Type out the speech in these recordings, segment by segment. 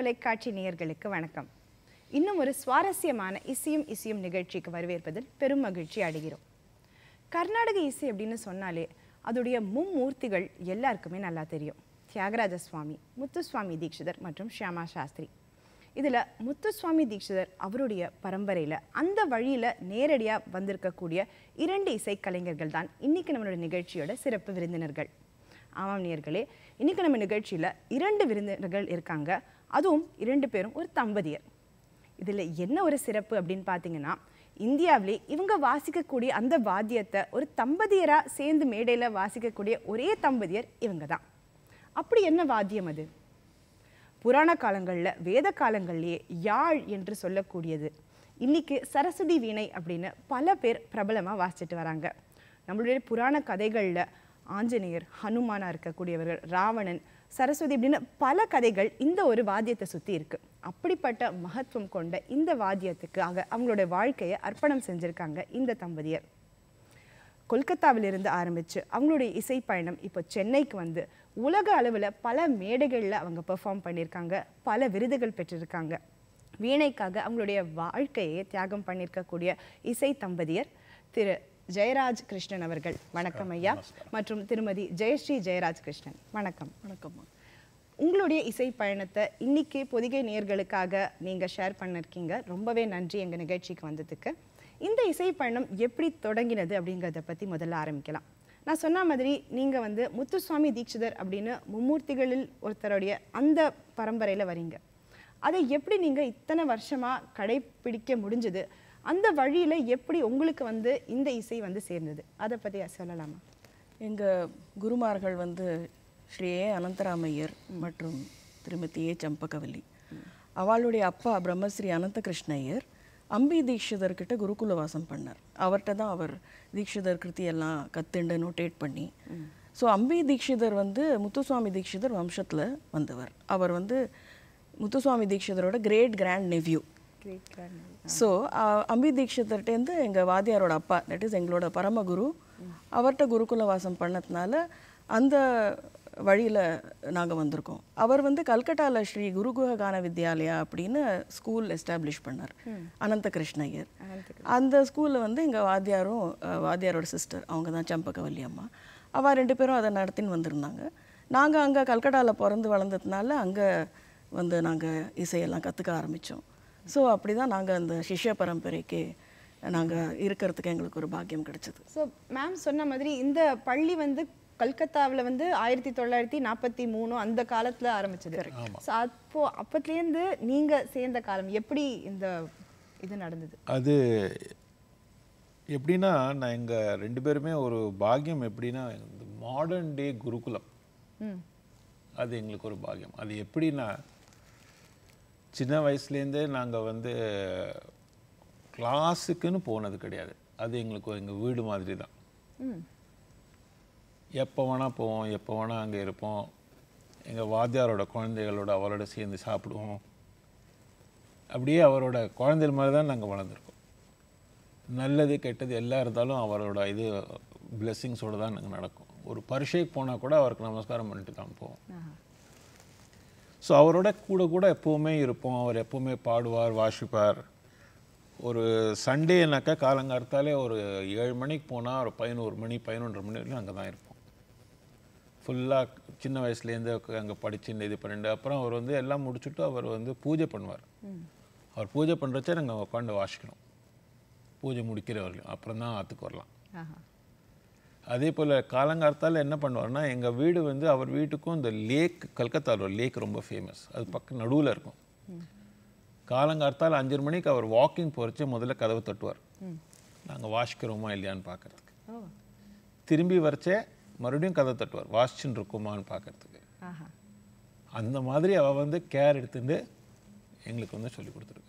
தொலைக்காட்சி நேயர்களுக்கு வணக்கம் இன்னும் ஒரு சுவாரஸ்யமான இசையும் இசையும் நிகழ்ச்சிக்கு வரவேற்பதில் பெரும் மகிழ்ச்சி அடைகிறோம் கர்நாடக இசை அப்படின்னு சொன்னாலே அதோடைய மும்மூர்த்திகள் எல்லாருக்குமே நல்லா தெரியும் தியாகராஜ சுவாமி முத்துசுவாமி தீட்சிதர் மற்றும் ஷியாமா சாஸ்திரி இதில் முத்துசுவாமி தீட்சிதர் அவருடைய பரம்பரையில் அந்த வழியில் நேரடியாக வந்திருக்கக்கூடிய இரண்டு இசைக்கலைஞர்கள் தான் இன்றைக்கி நம்மளோட நிகழ்ச்சியோட சிறப்பு விருந்தினர்கள் ஆமாம் நேர்களே இன்றைக்கி நம்ம நிகழ்ச்சியில் இரண்டு விருந்தினர்கள் இருக்காங்க அதுவும் இரண்டு பேரும் ஒரு தம்பதியர் இதில் என்ன ஒரு சிறப்பு அப்படின்னு பார்த்தீங்கன்னா இந்தியாவிலே இவங்க வாசிக்கக்கூடிய அந்த வாத்தியத்தை ஒரு தம்பதியராக சேர்ந்து மேடையில் வாசிக்கக்கூடிய ஒரே தம்பதியர் இவங்க தான் அப்படி என்ன வாத்தியம் அது புராண காலங்களில் வேத காலங்கள்லேயே யாழ் என்று சொல்லக்கூடியது இன்றைக்கி சரஸ்வதி வீணை அப்படின்னு பல பேர் பிரபலமாக வாசிச்சுட்டு வராங்க நம்மளுடைய புராண கதைகளில் ஆஞ்சநேயர் ஹனுமானாக இருக்கக்கூடியவர்கள் ராவணன் சரஸ்வதி அப்படின்னு பல கதைகள் இந்த ஒரு வாத்தியத்தை சுற்றி இருக்குது அப்படிப்பட்ட மகத்துவம் கொண்ட இந்த வாத்தியத்துக்காக அவங்களுடைய வாழ்க்கையை அர்ப்பணம் செஞ்சுருக்காங்க இந்த தம்பதியர் கொல்கத்தாவிலிருந்து ஆரம்பித்து அவங்களுடைய இசை பயணம் இப்போ சென்னைக்கு வந்து உலக அளவில் பல மேடைகளில் அவங்க பெர்ஃபார்ம் பண்ணியிருக்காங்க பல விருதுகள் பெற்றிருக்காங்க வீணைக்காக அவங்களுடைய வாழ்க்கையை தியாகம் பண்ணியிருக்கக்கூடிய இசை தம்பதியர் திரு ஜெயராஜ் கிருஷ்ணன் அவர்கள் வணக்கம் ஐயா மற்றும் திருமதி ஜெயஸ்ரீ ஜெயராஜ் கிருஷ்ணன் வணக்கம் வணக்கம் உங்களுடைய இசை பயணத்தை இன்னைக்கு பொதிகை நேர்களுக்காக நீங்க ஷேர் பண்ணிருக்கீங்க ரொம்பவே நன்றி எங்க நிகழ்ச்சிக்கு வந்ததுக்கு இந்த இசை பயணம் எப்படி தொடங்கினது அப்படிங்கிறத பத்தி முதல்ல ஆரம்பிக்கலாம் நான் சொன்ன மாதிரி நீங்க வந்து முத்துசுவாமி தீட்சிதர் அப்படின்னு மும்மூர்த்திகளில் ஒருத்தருடைய அந்த பரம்பரையில வரீங்க அதை எப்படி நீங்க இத்தனை வருஷமா கடைபிடிக்க முடிஞ்சது அந்த வழியில் எப்படி உங்களுக்கு வந்து இந்த இசை வந்து சேர்ந்தது அதை பற்றி சொல்லலாமா எங்கள் குருமார்கள் வந்து ஸ்ரீ ஏ அனந்தராமையர் மற்றும் திருமதி ஏ சம்பகவல்லி அவளுடைய அப்பா பிரம்மஸ்ரீ அனந்த கிருஷ்ணயர் அம்பி தீட்சிதர்கிட்ட குருகுல வாசம் பண்ணார் அவர்கிட்ட தான் அவர் தீட்சிதர் கிருத்தியெல்லாம் கத்துண்டு நோட்டேட் பண்ணி ஸோ அம்பி தீட்சிதர் வந்து முத்துசுவாமி தீட்சிதர் வம்சத்தில் வந்தவர் அவர் வந்து முத்துசுவாமி தீட்சிதரோட great grand nephew great so Ambi uh, தீட்சிதர்கிட்டேருந்து எங்கள் வாதியாரோட அப்பா தட் இஸ் எங்களோட பரமகுரு அவர்கிட்ட குருகுல வாசம் பண்ணதுனால அந்த வழியில் நாங்கள் வந்திருக்கோம் அவர் வந்து கல்கட்டாவில் ஸ்ரீ குருகுக கான வித்யாலயா அப்படின்னு ஸ்கூல் எஸ்டாப்ளிஷ் பண்ணார் அனந்த கிருஷ்ணயர் அந்த ஸ்கூலில் வந்து எங்கள் வாத்தியாரும் வாத்தியாரோட சிஸ்டர் அவங்க தான் சம்பகவல்லி அம்மா அவள் ரெண்டு பேரும் அதை நடத்தின்னு வந்திருந்தாங்க நாங்கள் அங்கே கல்கட்டாவில் பிறந்து வளர்ந்ததுனால அங்கே வந்து நாங்கள் இசையெல்லாம் கற்றுக்க ஆரம்பித்தோம் ஸோ அப்படி தான் நாங்கள் அந்த சிஷ்ய பரம்பரைக்கு நாங்கள் இருக்கிறதுக்கு எங்களுக்கு ஒரு பாக்கியம் கிடைச்சது ஸோ மேம் சொன்ன மாதிரி இந்த பள்ளி வந்து கல்கத்தாவில் வந்து ஆயிரத்தி தொள்ளாயிரத்தி நாற்பத்தி மூணு அந்த காலத்தில் ஆரம்பிச்சது ஸோ அப்போ அப்பத்துலேருந்து நீங்கள் சேர்ந்த காலம் எப்படி இந்த இது நடந்தது அது எப்படின்னா நான் எங்கள் ரெண்டு பேருமே ஒரு பாக்கியம் எப்படின்னா மாடர்ன் டே குருகுலம் அது எங்களுக்கு ஒரு பாக்கியம் அது எப்படின்னா சின்ன வயசுலேருந்தே நாங்கள் வந்து கிளாஸுக்குன்னு போனது கிடையாது அது எங்களுக்கு எங்கள் வீடு மாதிரி தான் எப்போ வேணால் போவோம் எப்போ வேணால் அங்கே இருப்போம் எங்கள் வாத்தியாரோட குழந்தைகளோட அவரோட சேர்ந்து சாப்பிடுவோம் அப்படியே அவரோட குழந்தை மாதிரி தான் நாங்கள் வளர்ந்துருக்கோம் நல்லது கெட்டது எல்லாம் இருந்தாலும் அவரோட இது பிளெஸ்ஸிங்ஸோடு தான் நாங்கள் நடக்கும் ஒரு பரிசைக்கு போனால் கூட அவருக்கு நமஸ்காரம் பண்ணிட்டு தான் போவோம் ஸோ அவரோட கூட கூட எப்போவுமே இருப்போம் அவர் எப்போவுமே பாடுவார் வாசிப்பார் ஒரு சண்டேனாக்கா காலங்காலத்தாலே ஒரு ஏழு மணிக்கு போனால் ஒரு பதினோரு மணி பதினொன்றரை மணி வரைக்கும் அங்கே தான் இருப்போம் ஃபுல்லாக சின்ன வயசுலேருந்து அங்கே படித்து இந்த இது பண்ணிட்டு அப்புறம் அவர் வந்து எல்லாம் முடிச்சுட்டு அவர் வந்து பூஜை பண்ணுவார் அவர் பூஜை பண்ணுறச்சே நாங்கள் உட்காந்து வாசிக்கணும் பூஜை முடிக்கிறவர்கள் அப்புறம் தான் ஆற்றுக்கு வரலாம் அதே போல் காலங்காலத்தால் என்ன பண்ணுவார்னா எங்கள் வீடு வந்து அவர் வீட்டுக்கும் இந்த லேக் கல்கத்தாவில் லேக் ரொம்ப ஃபேமஸ் அது பக்கம் நடுவில் இருக்கும் காலங்காலத்தால் அஞ்சரை மணிக்கு அவர் வாக்கிங் போகிறச்சே முதல்ல கதவை தட்டுவார் நாங்கள் வாசிக்கிறோமா இல்லையான்னு பார்க்குறதுக்கு திரும்பி வரைச்சே மறுபடியும் கதை தட்டுவார் வாசிச்சுன்னு இருக்குமான்னு பார்க்குறதுக்கு அந்த மாதிரி அவள் வந்து கேர் எடுத்துட்டு எங்களுக்கு வந்து சொல்லி கொடுத்துருக்கு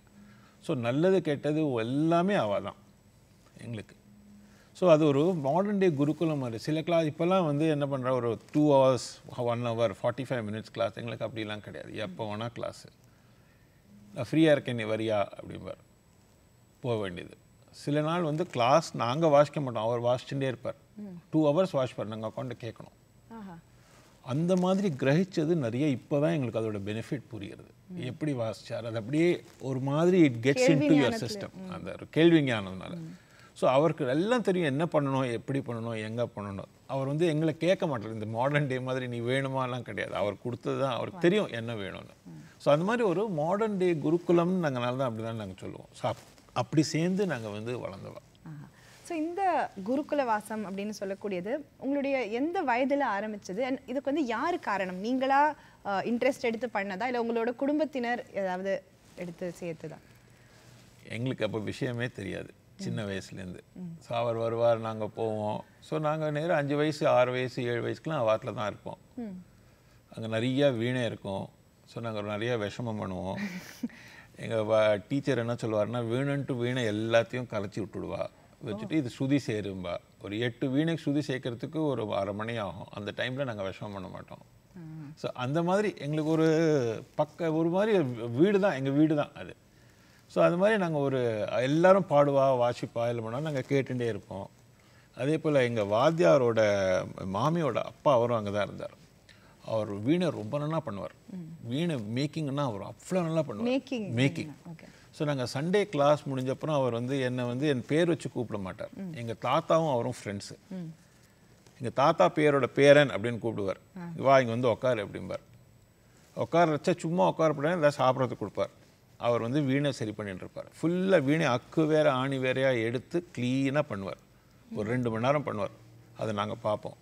ஸோ நல்லது கெட்டது எல்லாமே அவள் தான் எங்களுக்கு ஸோ அது ஒரு மாடர்ன் டே குருகுலம் மாதிரி சில கிளாஸ் இப்போல்லாம் வந்து என்ன பண்ணுற ஒரு two hours one hour forty five minutes class எங்களுக்கு அப்படிலாம் கிடையாது எப்போ வேணால் கிளாஸு நான் ஃப்ரீயாக இருக்கேன் நீ வரியா அப்படிம்பார் போக வேண்டியது சில நாள் வந்து கிளாஸ் நாங்கள் வாசிக்க மாட்டோம் அவர் வாசிச்சுட்டே இருப்பார் டூ ஹவர்ஸ் வாஷ் பண்ண நாங்கள் உட்காந்து கேட்கணும் அந்த மாதிரி கிரகிச்சது நிறைய இப்போ தான் எங்களுக்கு அதோட பெனிஃபிட் புரிகிறது எப்படி வாசிச்சார் அது அப்படியே ஒரு மாதிரி it gets into your system அந்த ஒரு கேள்வி ஸோ அவருக்கு எல்லாம் தெரியும் என்ன பண்ணணும் எப்படி பண்ணணும் எங்கே பண்ணணும் அவர் வந்து எங்களை கேட்க மாட்டார் இந்த மாடர்ன் டே மாதிரி நீ வேணுமாலாம் கிடையாது அவர் கொடுத்தது தான் அவருக்கு தெரியும் என்ன வேணும்னு ஸோ அந்த மாதிரி ஒரு மாடர்ன் டே குருக்குலம்னு நாங்கள் தான் அப்படி தான் நாங்கள் சொல்லுவோம் ஸோ அப்படி சேர்ந்து நாங்கள் வந்து வளர்ந்தவா ஸோ இந்த குருகுல வாசம் அப்படின்னு சொல்லக்கூடியது உங்களுடைய எந்த வயதில் ஆரம்பிச்சது இதுக்கு வந்து யார் காரணம் நீங்களா இன்ட்ரெஸ்ட் எடுத்து பண்ணதா இல்லை உங்களோட குடும்பத்தினர் ஏதாவது எடுத்து சேர்த்துதான் எங்களுக்கு அப்போ விஷயமே தெரியாது சின்ன வயசுலேருந்து ஸோ அவர் வருவார் நாங்கள் போவோம் ஸோ நாங்கள் நேரம் அஞ்சு வயசு ஆறு வயசு ஏழு வயசுக்குலாம் வாட்டில் தான் இருப்போம் அங்கே நிறையா வீணை இருக்கும் ஸோ நாங்கள் நிறையா விஷமம் பண்ணுவோம் எங்கள் டீச்சர் என்ன சொல்லுவார்னா வீணுன்ட்டு வீணை எல்லாத்தையும் கலைச்சி விட்டுடுவா வச்சுட்டு இது சுதி சேரும்பா ஒரு எட்டு வீணைக்கு சுதி சேர்க்கறதுக்கு ஒரு அரை மணி ஆகும் அந்த டைமில் நாங்கள் விஷமம் பண்ண மாட்டோம் ஸோ அந்த மாதிரி எங்களுக்கு ஒரு பக்க ஒரு மாதிரி வீடு தான் எங்கள் வீடு தான் அது ஸோ அது மாதிரி நாங்கள் ஒரு எல்லோரும் பாடுவா வாசிப்பா இல்லை பண்ணால் நாங்கள் கேட்டுகிட்டே இருப்போம் அதே போல் எங்கள் வாத்தியாரோட மாமியோட அப்பா அவரும் அங்கே தான் இருந்தார் அவர் வீணை ரொம்ப நல்லா பண்ணுவார் வீணை மேக்கிங்னா அவர் அவ்வளோ நல்லா பண்ணுவார் மேக்கிங் ஸோ நாங்கள் சண்டே கிளாஸ் முடிஞ்சப்பறம் அவர் வந்து என்னை வந்து என் பேர் வச்சு கூப்பிட மாட்டார் எங்கள் தாத்தாவும் அவரும் ஃப்ரெண்ட்ஸு எங்கள் தாத்தா பேரோட பேரன் அப்படின்னு கூப்பிடுவார் வா இங்கே வந்து உட்காரு அப்படிம்பார் உட்கார வச்சா சும்மா உட்காரப்படாது ஏதாவது சாப்பிட்றதுக்கு கொடுப்பார் அவர் வந்து வீணை சரி பண்ணிட்டு இருப்பார் ஃபுல்லாக வீணை அக்கு வேற ஆணி வேறையாக எடுத்து க்ளீனாக பண்ணுவார் ஒரு ரெண்டு மணி நேரம் பண்ணுவார் அதை நாங்கள் பார்ப்போம்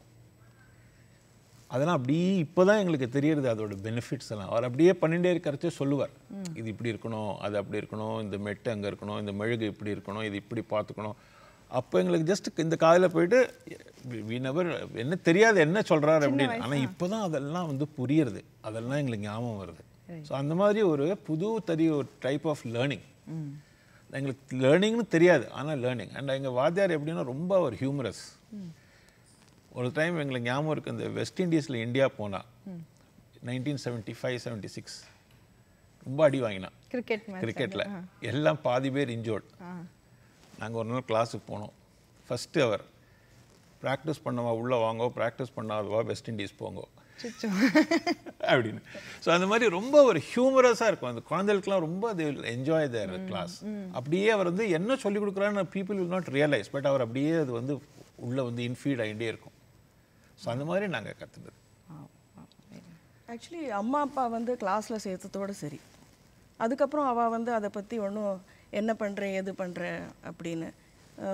அதெல்லாம் அப்படியே இப்போ தான் எங்களுக்கு தெரியுது அதோட பெனிஃபிட்ஸ் எல்லாம் அவர் அப்படியே பண்ணிகிட்டே இருக்கிறச்சே சொல்லுவார் இது இப்படி இருக்கணும் அது அப்படி இருக்கணும் இந்த மெட்டு அங்கே இருக்கணும் இந்த மெழுகு இப்படி இருக்கணும் இது இப்படி பார்த்துக்கணும் அப்போ எங்களுக்கு ஜஸ்ட் இந்த காதில் போயிட்டு வி என்ன தெரியாது என்ன சொல்கிறாரு அப்படின்னு ஆனால் இப்போ தான் அதெல்லாம் வந்து புரியுறது அதெல்லாம் எங்களுக்கு ஞாபகம் வருது ஸோ அந்த மாதிரி ஒரு புது தறி ஒரு டைப் ஆஃப் லேர்னிங் எங்களுக்கு லேர்னிங்னு தெரியாது ஆனால் லேர்னிங் அண்ட் எங்கள் வாத்தியார் எப்படின்னா ரொம்ப ஒரு ஹியூமரஸ் ஒரு டைம் எங்களுக்கு ஞாபகம் இருக்குது இந்த வெஸ்ட் இண்டீஸில் இந்தியா போனால் nineteen seventy five seventy six ரொம்ப அடி வாங்கினான் கிரிக்கெட் கிரிக்கெட்டில் எல்லாம் பாதி பேர் இன்ஜோர்ட் நாங்கள் ஒரு நாள் கிளாஸுக்கு போனோம் ஃபஸ்ட்டு அவர் ப்ராக்டிஸ் பண்ணவா உள்ளே வாங்கோ ப்ராக்டிஸ் பண்ணாதவா வெஸ்ட் இண்டீஸ் போங்கோ அப்படின்னு ஸோ அந்த மாதிரி ரொம்ப ஒரு ஹியூமரஸாக இருக்கும் அந்த குழந்தைகளுக்குலாம் ரொம்ப என்ஜாய் தேர் கிளாஸ் அப்படியே அவர் வந்து என்ன சொல்லி கொடுக்குறான்னு people will not realise but அவர் அப்படியே அது வந்து உள்ளே வந்து இன்ஃபீட் ஆகிட்டே இருக்கும் ஸோ அந்த மாதிரி நாங்கள் கற்றுந்தது ஆக்சுவலி அம்மா அப்பா வந்து கிளாஸில் சேர்த்ததோடு சரி அதுக்கப்புறம் அவள் வந்து அதை பற்றி ஒன்றும் என்ன பண்ணுறேன் எது பண்ணுறேன் அப்படின்னு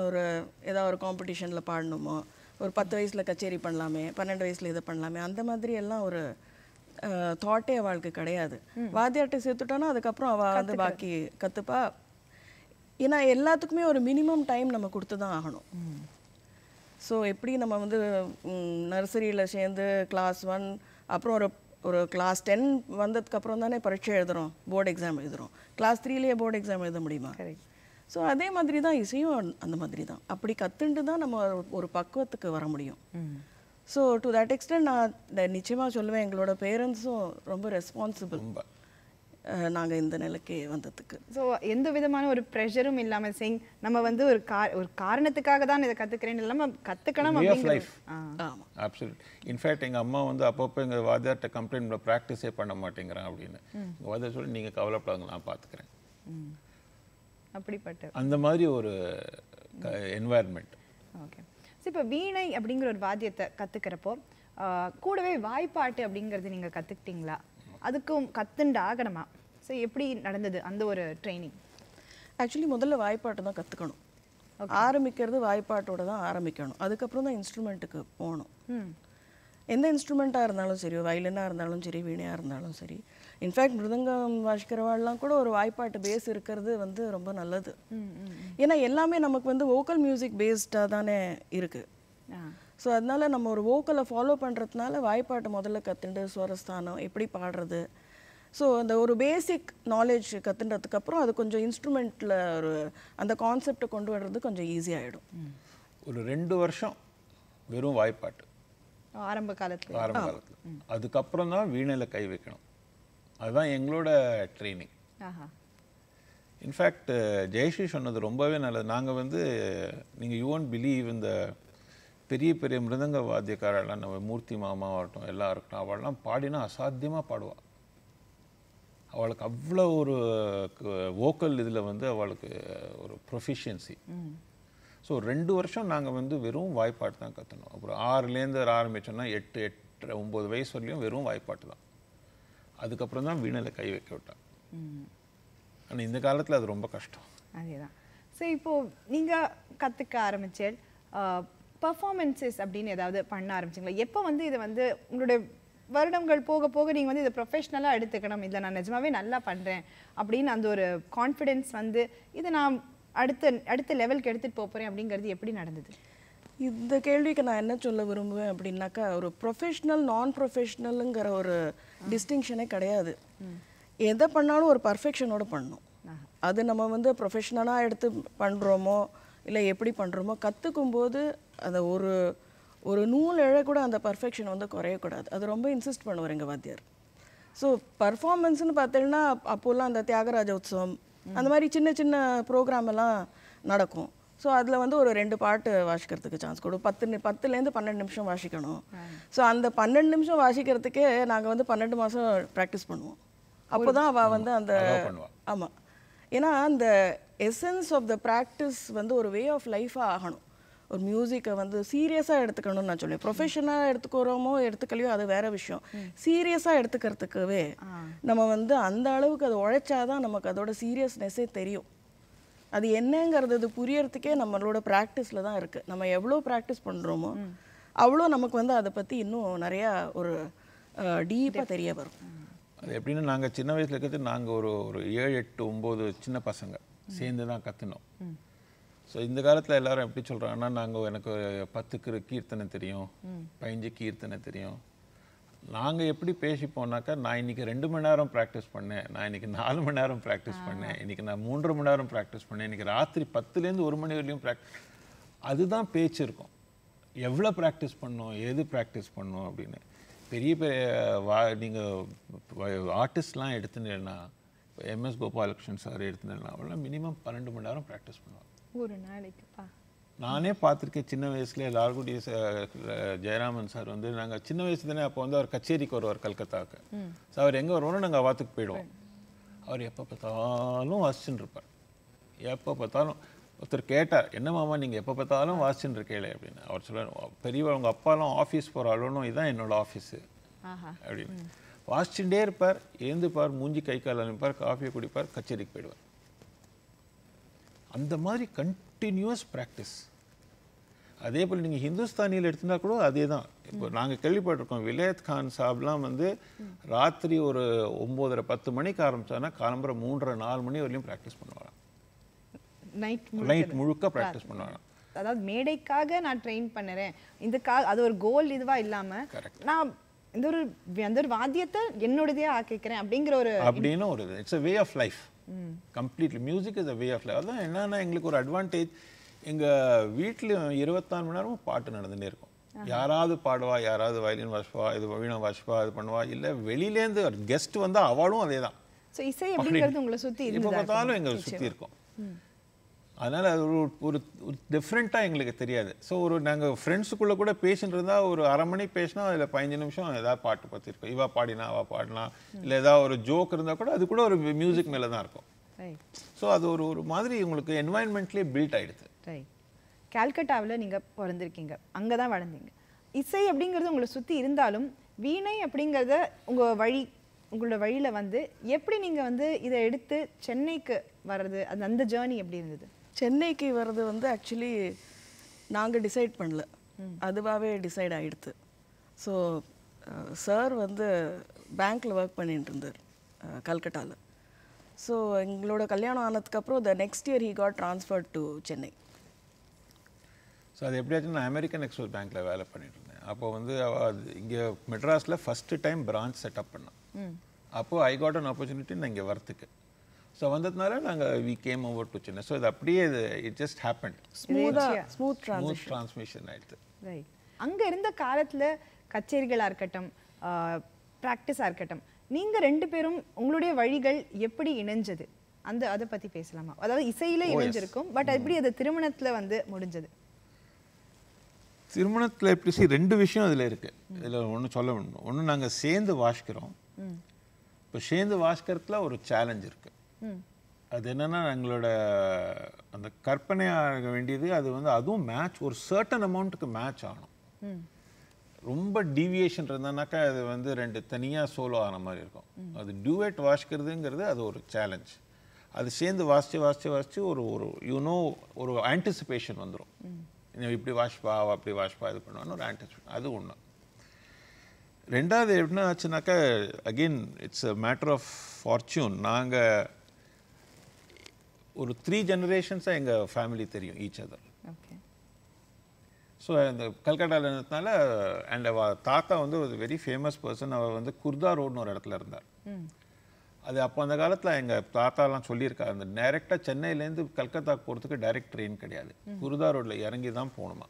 ஒரு ஏதாவது ஒரு காம்படிஷனில் பாடணுமோ ஒரு பத்து வயசில் கச்சேரி பண்ணலாமே பன்னெண்டு வயசில் இது பண்ணலாமே அந்த மாதிரி எல்லாம் ஒரு தாட்டே அவளுக்கு கிடையாது வாத்தியாட்டை சேர்த்துட்டோன்னா அதுக்கப்புறம் அவள் வந்து பாக்கி கற்றுப்பா ஏன்னா எல்லாத்துக்குமே ஒரு மினிமம் டைம் நம்ம கொடுத்து தான் ஆகணும் ஸோ எப்படி நம்ம வந்து நர்சரியில் சேர்ந்து கிளாஸ் ஒன் அப்புறம் ஒரு ஒரு கிளாஸ் டென் வந்ததுக்கப்புறம் தானே பரீட்சை எழுதுகிறோம் போர்டு எக்ஸாம் எழுதுகிறோம் கிளாஸ் த்ரீலேயே போர்டு எக்ஸாம் எழுத முடியுமா ஸோ அதே மாதிரி தான் இசையும் அந்த மாதிரி தான் அப்படி கற்றுண்டு தான் நம்ம ஒரு பக்குவத்துக்கு வர முடியும் ஸோ டு தட் எக்ஸ்டென்ட் நான் நிச்சயமாக சொல்லுவேன் எங்களோட பேரண்ட்ஸும் ரொம்ப ரெஸ்பான்சிபிள் நாங்கள் இந்த நிலைக்கு வந்ததுக்கு ஸோ எந்த விதமான ஒரு ப்ரெஷரும் இல்லாமல் சிங் நம்ம வந்து ஒரு கார் ஒரு காரணத்துக்காக தான் இதை கற்றுக்கிறேன் இல்லாமல் கற்றுக்கணும் லைஃப் இன்ஃபேக்ட் எங்கள் அம்மா வந்து அப்பப்போ எங்கள் வாதியார்கிட்ட கம்ப்ளைண்ட் ப்ராக்டிஸே பண்ண மாட்டேங்கிறேன் அப்படின்னு வாதியார் சொல்லி நீங்கள் கவலைப்படாதுங்க நான் பார்த்துக்கிறேன் அப்படிப்பட்ட அந்த மாதிரி ஒரு என்வாயர்மெண்ட் ஓகே ஸோ இப்போ வீணை அப்படிங்கிற ஒரு வாத்தியத்தை கத்துக்கிறப்போ கூடவே வாய்ப்பாட்டு அப்படிங்கறது நீங்க கத்துக்கிட்டீங்களா அதுக்கும் கற்றுண்டு ஆகணுமா ஸோ எப்படி நடந்தது அந்த ஒரு ட்ரைனிங் ஆக்சுவலி முதல்ல வாய்ப்பாட்டு தான் கத்துக்கணும் ஆரம்பிக்கிறது வாய்ப்பாட்டோட தான் ஆரம்பிக்கணும் அதுக்கப்புறம் தான் இன்ஸ்ட்ருமெண்ட்டுக்கு போகணும் hmm. எந்த இன்ஸ்ட்ருமெண்ட்டாக இருந்தாலும் சரி வயலினாக இருந்தாலும் சரி வீணையாக இருந்தாலும் சரி இன்ஃபேக்ட் மிருதங்கம் வாசிக்கிறவாள்லாம் கூட ஒரு வாய்ப்பாட்டு பேஸ் இருக்கிறது வந்து ரொம்ப நல்லது ஏன்னா எல்லாமே நமக்கு வந்து வோக்கல் மியூசிக் பேஸ்டாக தானே இருக்குது ஸோ அதனால் நம்ம ஒரு வோக்கலை ஃபாலோ பண்ணுறதுனால வாய்ப்பாட்டு முதல்ல கற்றுண்டு சுவரஸ்தானம் எப்படி பாடுறது ஸோ அந்த ஒரு பேசிக் நாலேஜ் கற்றுன்றதுக்கப்புறம் அது கொஞ்சம் இன்ஸ்ட்ருமெண்ட்டில் ஒரு அந்த கான்செப்டை கொண்டு வர்றது கொஞ்சம் ஈஸியாகிடும் ஒரு ரெண்டு வருஷம் வெறும் வாய்ப்பாட்டு ஆரம்ப காலத்தில் ஆரம்ப காலத்தில் அதுக்கப்புறம் தான் வீணையில் கை வைக்கணும் அதுதான் எங்களோட ட்ரைனிங் இன்ஃபேக்ட் ஜெயஸ்ரீ சொன்னது ரொம்பவே நல்லது நாங்கள் வந்து நீங்கள் யூ ஒன்ட் பிலீவ் இந்த பெரிய பெரிய மிருதங்க வாத்தியக்காரெல்லாம் நம்ம மூர்த்தி மாமா ஆகட்டும் எல்லாம் இருக்கட்டும் அவள்லாம் பாடினா அசாத்தியமாக பாடுவாள் அவளுக்கு அவ்வளோ ஒரு வோக்கல் இதில் வந்து அவளுக்கு ஒரு ப்ரொஃபிஷியன்சி ஸோ ரெண்டு வருஷம் நாங்கள் வந்து வெறும் வாய்ப்பாட்டு தான் கற்றுனோம் அப்புறம் ஆறுலேருந்து ஆரம்பித்தோன்னா எட்டு எட்டு ஒம்பது வயசு வரலையும் வெறும் வாய்ப்பாட்டு தான் அதுக்கப்புறம் தான் வீணையில் கை வைக்க விட்டான் ஆனால் இந்த காலத்தில் அது ரொம்ப கஷ்டம் அதேதான் ஸோ இப்போது நீங்கள் கற்றுக்க ஆரம்பித்தேன் பர்ஃபார்மன்ஸஸ் அப்படின்னு ஏதாவது பண்ண ஆரம்பிச்சிங்களா எப்போ வந்து இதை வந்து உங்களுடைய வருடங்கள் போக போக நீங்கள் வந்து இதை ப்ரொஃபஷ்னலாக எடுத்துக்கணும் இதை நான் நிஜமாவே நல்லா பண்ணுறேன் அப்படின்னு அந்த ஒரு கான்ஃபிடென்ஸ் வந்து இதை நான் அடுத்த அடுத்த லெவலுக்கு எடுத்துகிட்டு போகிறேன் அப்படிங்கிறது எப்படி நடந்தது இந்த கேள்விக்கு நான் என்ன சொல்ல விரும்புவேன் அப்படின்னாக்கா ஒரு ப்ரொஃபஷ்னல் நான் ப்ரொஃபஷ்னலுங்கிற ஒரு டிஸ்டிங்ஷனே கிடையாது எதை பண்ணாலும் ஒரு பர்ஃபெக்ஷனோட பண்ணணும் அது நம்ம வந்து ப்ரொஃபஷ்னலாக எடுத்து பண்ணுறோமோ இல்லை எப்படி பண்ணுறோமோ கற்றுக்கும் போது அந்த ஒரு ஒரு நூல் எழக்கூட அந்த பர்ஃபெக்ஷன் வந்து குறையக்கூடாது அது ரொம்ப இன்சிஸ்ட் பண்ணுவார் எங்கள் வாத்தியார் ஸோ பர்ஃபார்மன்ஸ்னு பார்த்தீங்கன்னா அப்போல்லாம் அந்த தியாகராஜ உற்சவம் அந்த மாதிரி சின்ன சின்ன ப்ரோக்ராம் எல்லாம் நடக்கும் ஸோ அதில் வந்து ஒரு ரெண்டு பாட்டு வாசிக்கிறதுக்கு சான்ஸ் கொடு பத்து பத்துலேருந்து பன்னெண்டு நிமிஷம் வாசிக்கணும் ஸோ அந்த பன்னெண்டு நிமிஷம் வாசிக்கிறதுக்கே நாங்கள் வந்து பன்னெண்டு மாதம் ப்ராக்டிஸ் பண்ணுவோம் அப்போ தான் அவள் வந்து அந்த ஆமாம் ஏன்னா அந்த எசன்ஸ் ஆஃப் த ப்ராக்டிஸ் வந்து ஒரு வே ஆஃப் லைஃபாக ஆகணும் ஒரு மியூசிக்கை வந்து சீரியஸாக எடுத்துக்கணும்னு நான் சொல்லுவேன் ப்ரொஃபஷனாக எடுத்துக்கிறோமோ எடுத்துக்கலையோ அது வேற விஷயம் சீரியஸாக எடுத்துக்கிறதுக்கவே நம்ம வந்து அந்த அளவுக்கு அது உழைச்சாதான் நமக்கு அதோட சீரியஸ்னஸ்ஸே தெரியும் அது என்னங்கிறது புரியறதுக்கே நம்மளோட ப்ராக்டிஸில் தான் இருக்குது நம்ம எவ்வளோ ப்ராக்டிஸ் பண்ணுறோமோ அவ்வளோ நமக்கு வந்து அதை பற்றி இன்னும் நிறையா ஒரு டீப்பாக தெரிய வரும் அது எப்படின்னா நாங்கள் சின்ன வயசில் இருக்கிறது நாங்கள் ஒரு ஒரு ஏழு எட்டு ஒம்பது சின்ன பசங்க சேர்ந்து தான் கற்றுனோம் ஸோ இந்த காலத்தில் எல்லாரும் எப்படி சொல்கிறாங்கன்னா நாங்கள் எனக்கு பத்துக்கு கீர்த்தனை தெரியும் பதினஞ்சு கீர்த்தனை தெரியும் நாங்கள் எப்படி பேசி போனாக்கா நான் இன்றைக்கி ரெண்டு மணி நேரம் ப்ராக்டிஸ் பண்ணேன் நான் இன்றைக்கி நாலு மணி நேரம் ப்ராக்டிஸ் பண்ணேன் இன்றைக்கி நான் மூன்று மணி நேரம் ப்ராக்டிஸ் பண்ணேன் இன்றைக்கி ராத்திரி பத்துலேருந்து ஒரு மணி வரையும் ப்ராக்டிஸ் அதுதான் பேச்சு இருக்கும் எவ்வளோ ப்ராக்டிஸ் பண்ணோம் எது ப்ராக்டிஸ் பண்ணோம் அப்படின்னு பெரிய பெரிய வா நீங்கள் ஆர்டிஸ்ட்லாம் எடுத்துட்டேன்னா எம்எஸ் கோபாலகிருஷ்ணன் சார் எடுத்துட்டேன்னா அவெல்லாம் மினிமம் பன்னெண்டு மணி நேரம் ப்ராக்டிஸ் பண்ணுவாங்க ஒரு நாளைக்குப்பா நானே பார்த்துருக்கேன் சின்ன வயசுல லால்குடி ஜெயராமன் சார் வந்து நாங்கள் சின்ன வயசு தானே அப்போ வந்து அவர் கச்சேரிக்கு வருவார் கல்கத்தாவுக்கு ஸோ அவர் எங்கே வருவோம்னா நாங்கள் வாத்துக்கு போயிடுவோம் அவர் எப்போ பார்த்தாலும் வாசிச்சுன்னு இருப்பார் எப்போ பார்த்தாலும் ஒருத்தர் கேட்டார் என்ன மாமா நீங்கள் எப்போ பார்த்தாலும் வாசிச்சுட்டு இருக்கேளே அப்படின்னு அவர் சொல்ல பெரியவர் உங்கள் அப்பாலாம் ஆஃபீஸ் போகிற அளவுனும் இதுதான் என்னோடய ஆஃபீஸு அப்படின்னு வாசிச்சுட்டே இருப்பார் எழுந்துப்பார் மூஞ்சி கை கால் அனுப்பிப்பார் காஃபியை குடிப்பார் கச்சேரிக்கு போயிடுவார் அந்த மாதிரி கண்டினியூ கண்டினியூஸ் ப்ராக்டிஸ் அதே போல் நீங்கள் ஹிந்துஸ்தானியில் எடுத்துனா கூட அதே தான் இப்போ நாங்கள் கேள்விப்பட்டிருக்கோம் விலேத் கான் சாப்லாம் வந்து ராத்திரி ஒரு ஒம்போதரை பத்து மணிக்கு ஆரம்பித்தாங்கன்னா காலம்புரை மூன்றரை நாலு மணி வரையிலும் ப்ராக்டிஸ் பண்ணுவாங்க நைட் நைட் முழுக்க ப்ராக்டிஸ் பண்ணுவாங்க அதாவது மேடைக்காக நான் ட்ரெயின் பண்ணுறேன் இந்த கா அது ஒரு கோல் இதுவாக இல்லாமல் நான் இந்த ஒரு அந்த ஒரு வாத்தியத்தை என்னோடதே ஆக்கிக்கிறேன் அப்படிங்கிற ஒரு அப்படின்னு ஒரு it's a way of life completely music is a way of life அதான் என்னென்னா எங்களுக்கு ஒரு அட்வான்டேஜ் எங்கள் வீட்டில் இருபத்தாறு மணி நேரமும் பாட்டு நடந்துகிட்டே இருக்கும் யாராவது பாடுவா யாராவது வயலின் வாசிப்பா இது வீணம் வாசிப்பா இது பண்ணுவா இல்லை வெளியிலேருந்து ஒரு கெஸ்ட் வந்தால் அவளும் அதே தான் சுற்றி இப்போ பார்த்தாலும் எங்களை சுற்றி இருக்கும் அதனால் அது ஒரு ஒரு டிஃப்ரெண்ட்டாக எங்களுக்கு தெரியாது ஸோ ஒரு நாங்கள் ஃப்ரெண்ட்ஸுக்குள்ளே கூட பேஷண்ட் இருந்தால் ஒரு அரை மணி பேசினா அதில் பதினஞ்சு நிமிஷம் ஏதாவது பாட்டு பார்த்துருக்கோம் இவா பாடினா அவள் பாடலாம் இல்லை ஏதாவது ஒரு ஜோக் இருந்தால் கூட அது கூட ஒரு மியூசிக் மேலே தான் இருக்கும் ஸோ அது ஒரு ஒரு மாதிரி உங்களுக்கு என்வாயன்மெண்ட்லேயே பில்ட் ஆகிடுது கேல்கட்டாவில் நீங்கள் பிறந்திருக்கீங்க அங்கே தான் வளர்ந்தீங்க இசை அப்படிங்கிறது உங்களை சுற்றி இருந்தாலும் வீணை அப்படிங்கிறத உங்கள் வழி உங்களோட வழியில் வந்து எப்படி நீங்கள் வந்து இதை எடுத்து சென்னைக்கு வர்றது அந்த அந்த ஜேர்னி எப்படி இருந்தது சென்னைக்கு வர்றது வந்து ஆக்சுவலி நாங்கள் டிசைட் பண்ணல அதுவாகவே டிசைட் ஆகிடுது ஸோ சார் வந்து பேங்க்கில் ஒர்க் பண்ணிட்டு இருந்தார் கல்கட்டாவில் ஸோ எங்களோட கல்யாணம் ஆனதுக்கப்புறம் the next year he got transfer to Chennai so அது எப்படியாச்சும் நான் அமெரிக்கன் எக்ஸ்போஸ் பேங்க்கில் வேலை பண்ணிட்டு இருந்தேன் அப்போ வந்து இங்கே மெட்ராஸில் ஃபஸ்ட்டு டைம் பிரான்ச் செட்டப் பண்ணேன் அப்போது ஐ காட் அன் ஆப்பர்ச்சுனிட்டி நான் இங்கே வரத்துக்கு ஸோ வந்ததுனால நாங்கள் we came over to Chennai so இது அப்படியே இது it just happen smooth smooth transmission ஆயிடுச்சு ரைட் அங்கே இருந்த காலத்தில் கச்சேரிகளாக இருக்கட்டும் ப்ராக்டிஸாக இருக்கட்டும் நீங்கள் ரெண்டு பேரும் உங்களுடைய வழிகள் எப்படி இணைஞ்சது அந்த அதை பற்றி பேசலாமா அதாவது இசையில் oh, இணைஞ்சிருக்கும் பட் எப்படி அது திருமணத்தில் வந்து முடிஞ்சது திருமணத்தில் எப்படி சரி ரெண்டு விஷயம் அதில் இருக்குது இதில் ஒன்று சொல்ல வேணும் ஒன்று நாங்கள் சேர்ந்து வாசிக்கிறோம் இப்போ சேர்ந்து வாசிக்கிறதுல ஒரு சேலஞ்ச் இருக்குது அது என்னன்னா எங்களோட அந்த கற்பனை ஆக வேண்டியது அது வந்து அதுவும் மேட்ச் ஒரு சர்டன் அமௌண்ட்டுக்கு மேட்ச் ஆகணும் ரொம்ப டீவியேஷன் இருந்தானாக்கா அது வந்து ரெண்டு தனியாக சோலோ ஆன மாதிரி இருக்கும் அது டியூவேட் வாசிக்கிறதுங்கிறது அது ஒரு சேலஞ்ச் அது சேர்ந்து வாசித்து வாசித்து வாசித்து ஒரு ஒரு யூனோ ஒரு ஆன்டிசிபேஷன் வந்துடும் இப்படி வாஷ்பா அப்படி வாஷ்பா இது பண்ணுவான்னு ஒரு ஆன்டிசிபேஷன் அது ஒன்று ரெண்டாவது என்ன ஆச்சுனாக்கா again it's a matter of fortune நாங்கள் ஒரு த்ரீ ஜெனரேஷன்ஸாக எங்கள் ஃபேமிலி தெரியும் ஈச் அதர் ஓகே ஸோ இந்த கல்கட்டாவில் இருந்ததுனால அண்ட் அவ தாத்தா வந்து ஒரு வெரி ஃபேமஸ் பர்சன் அவர் வந்து குர்தா ரோடுன்னு ஒரு இடத்துல இருந்தார் அது அப்போ அந்த காலத்தில் எங்கள் தாத்தாலாம் சொல்லியிருக்காரு அந்த டைரெக்டாக சென்னையிலேருந்து கல்கத்தா போகிறதுக்கு டைரெக்ட் ட்ரெயின் கிடையாது குர்தா ரோட்டில் இறங்கி தான் போகணுமா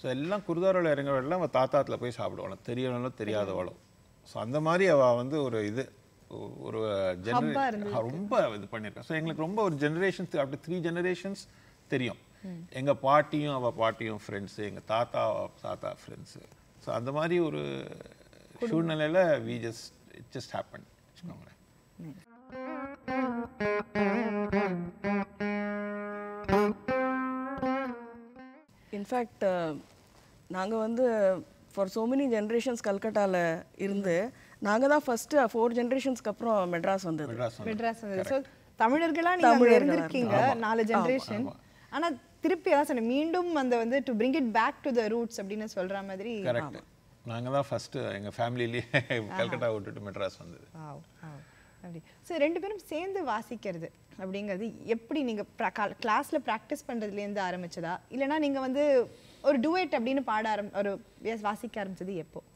ஸோ எல்லாம் குர்தா ரோடில் இறங்குறவெல்லாம் அவள் தாத்தாத்தில் போய் சாப்பிடுவாள் தெரியவங்களும் தெரியாதவளோ ஸோ அந்த மாதிரி அவள் வந்து ஒரு இது ஒரு ரொம்ப இது பண்ணியிருக்கேன் ஸோ எங்களுக்கு ரொம்ப ஒரு ஜெனரேஷன் அப்படி த்ரீ ஜெனரேஷன்ஸ் தெரியும் எங்கள் பாட்டியும் அவள் பாட்டியும் ஃப்ரெண்ட்ஸு எங்கள் தாத்தா தாத்தா ஃப்ரெண்ட்ஸு ஸோ அந்த மாதிரி ஒரு சூழ்நிலையில் we just it just happen வச்சுக்கோங்களேன் இன்ஃபேக்ட் நாங்கள் வந்து ஃபார் சோ மெனி ஜென்ரேஷன்ஸ் கல்கட்டாவில் இருந்து நாங்கள் தான் ஃபஸ்ட்டு ஃபோர் ஜென்ரேஷன்ஸ்க்கு அப்புறம் மெட்ராஸ் வந்தது மெட்ராஸ் வந்தது ஸோ தமிழர்களாக நீங்கள் இருந்திருக்கீங்க நாலு ஜென்ரேஷன் ஆனால் திருப்பி அதான் சொன்னேன் மீண்டும் அந்த வந்து to bring it back to the roots அப்படின்னு சொல்கிற மாதிரி நாங்கள் தான் ஃபஸ்ட்டு எங்கள் ஃபேமிலியிலேயே கல்கட்டா விட்டுட்டு மெட்ராஸ் வந்தது அப்படி ஸோ ரெண்டு பேரும் சேர்ந்து வாசிக்கிறது அப்படிங்கிறது எப்படி நீங்கள் கிளாஸில் ப்ராக்டிஸ் பண்ணுறதுலேருந்து ஆரம்பிச்சதா இல்லைனா நீங்கள் வந்து ஒரு டூயட் அப்படின்னு பாட ஆரம் ஒரு வாசிக்க ஆரம்பிச்சது எப்போது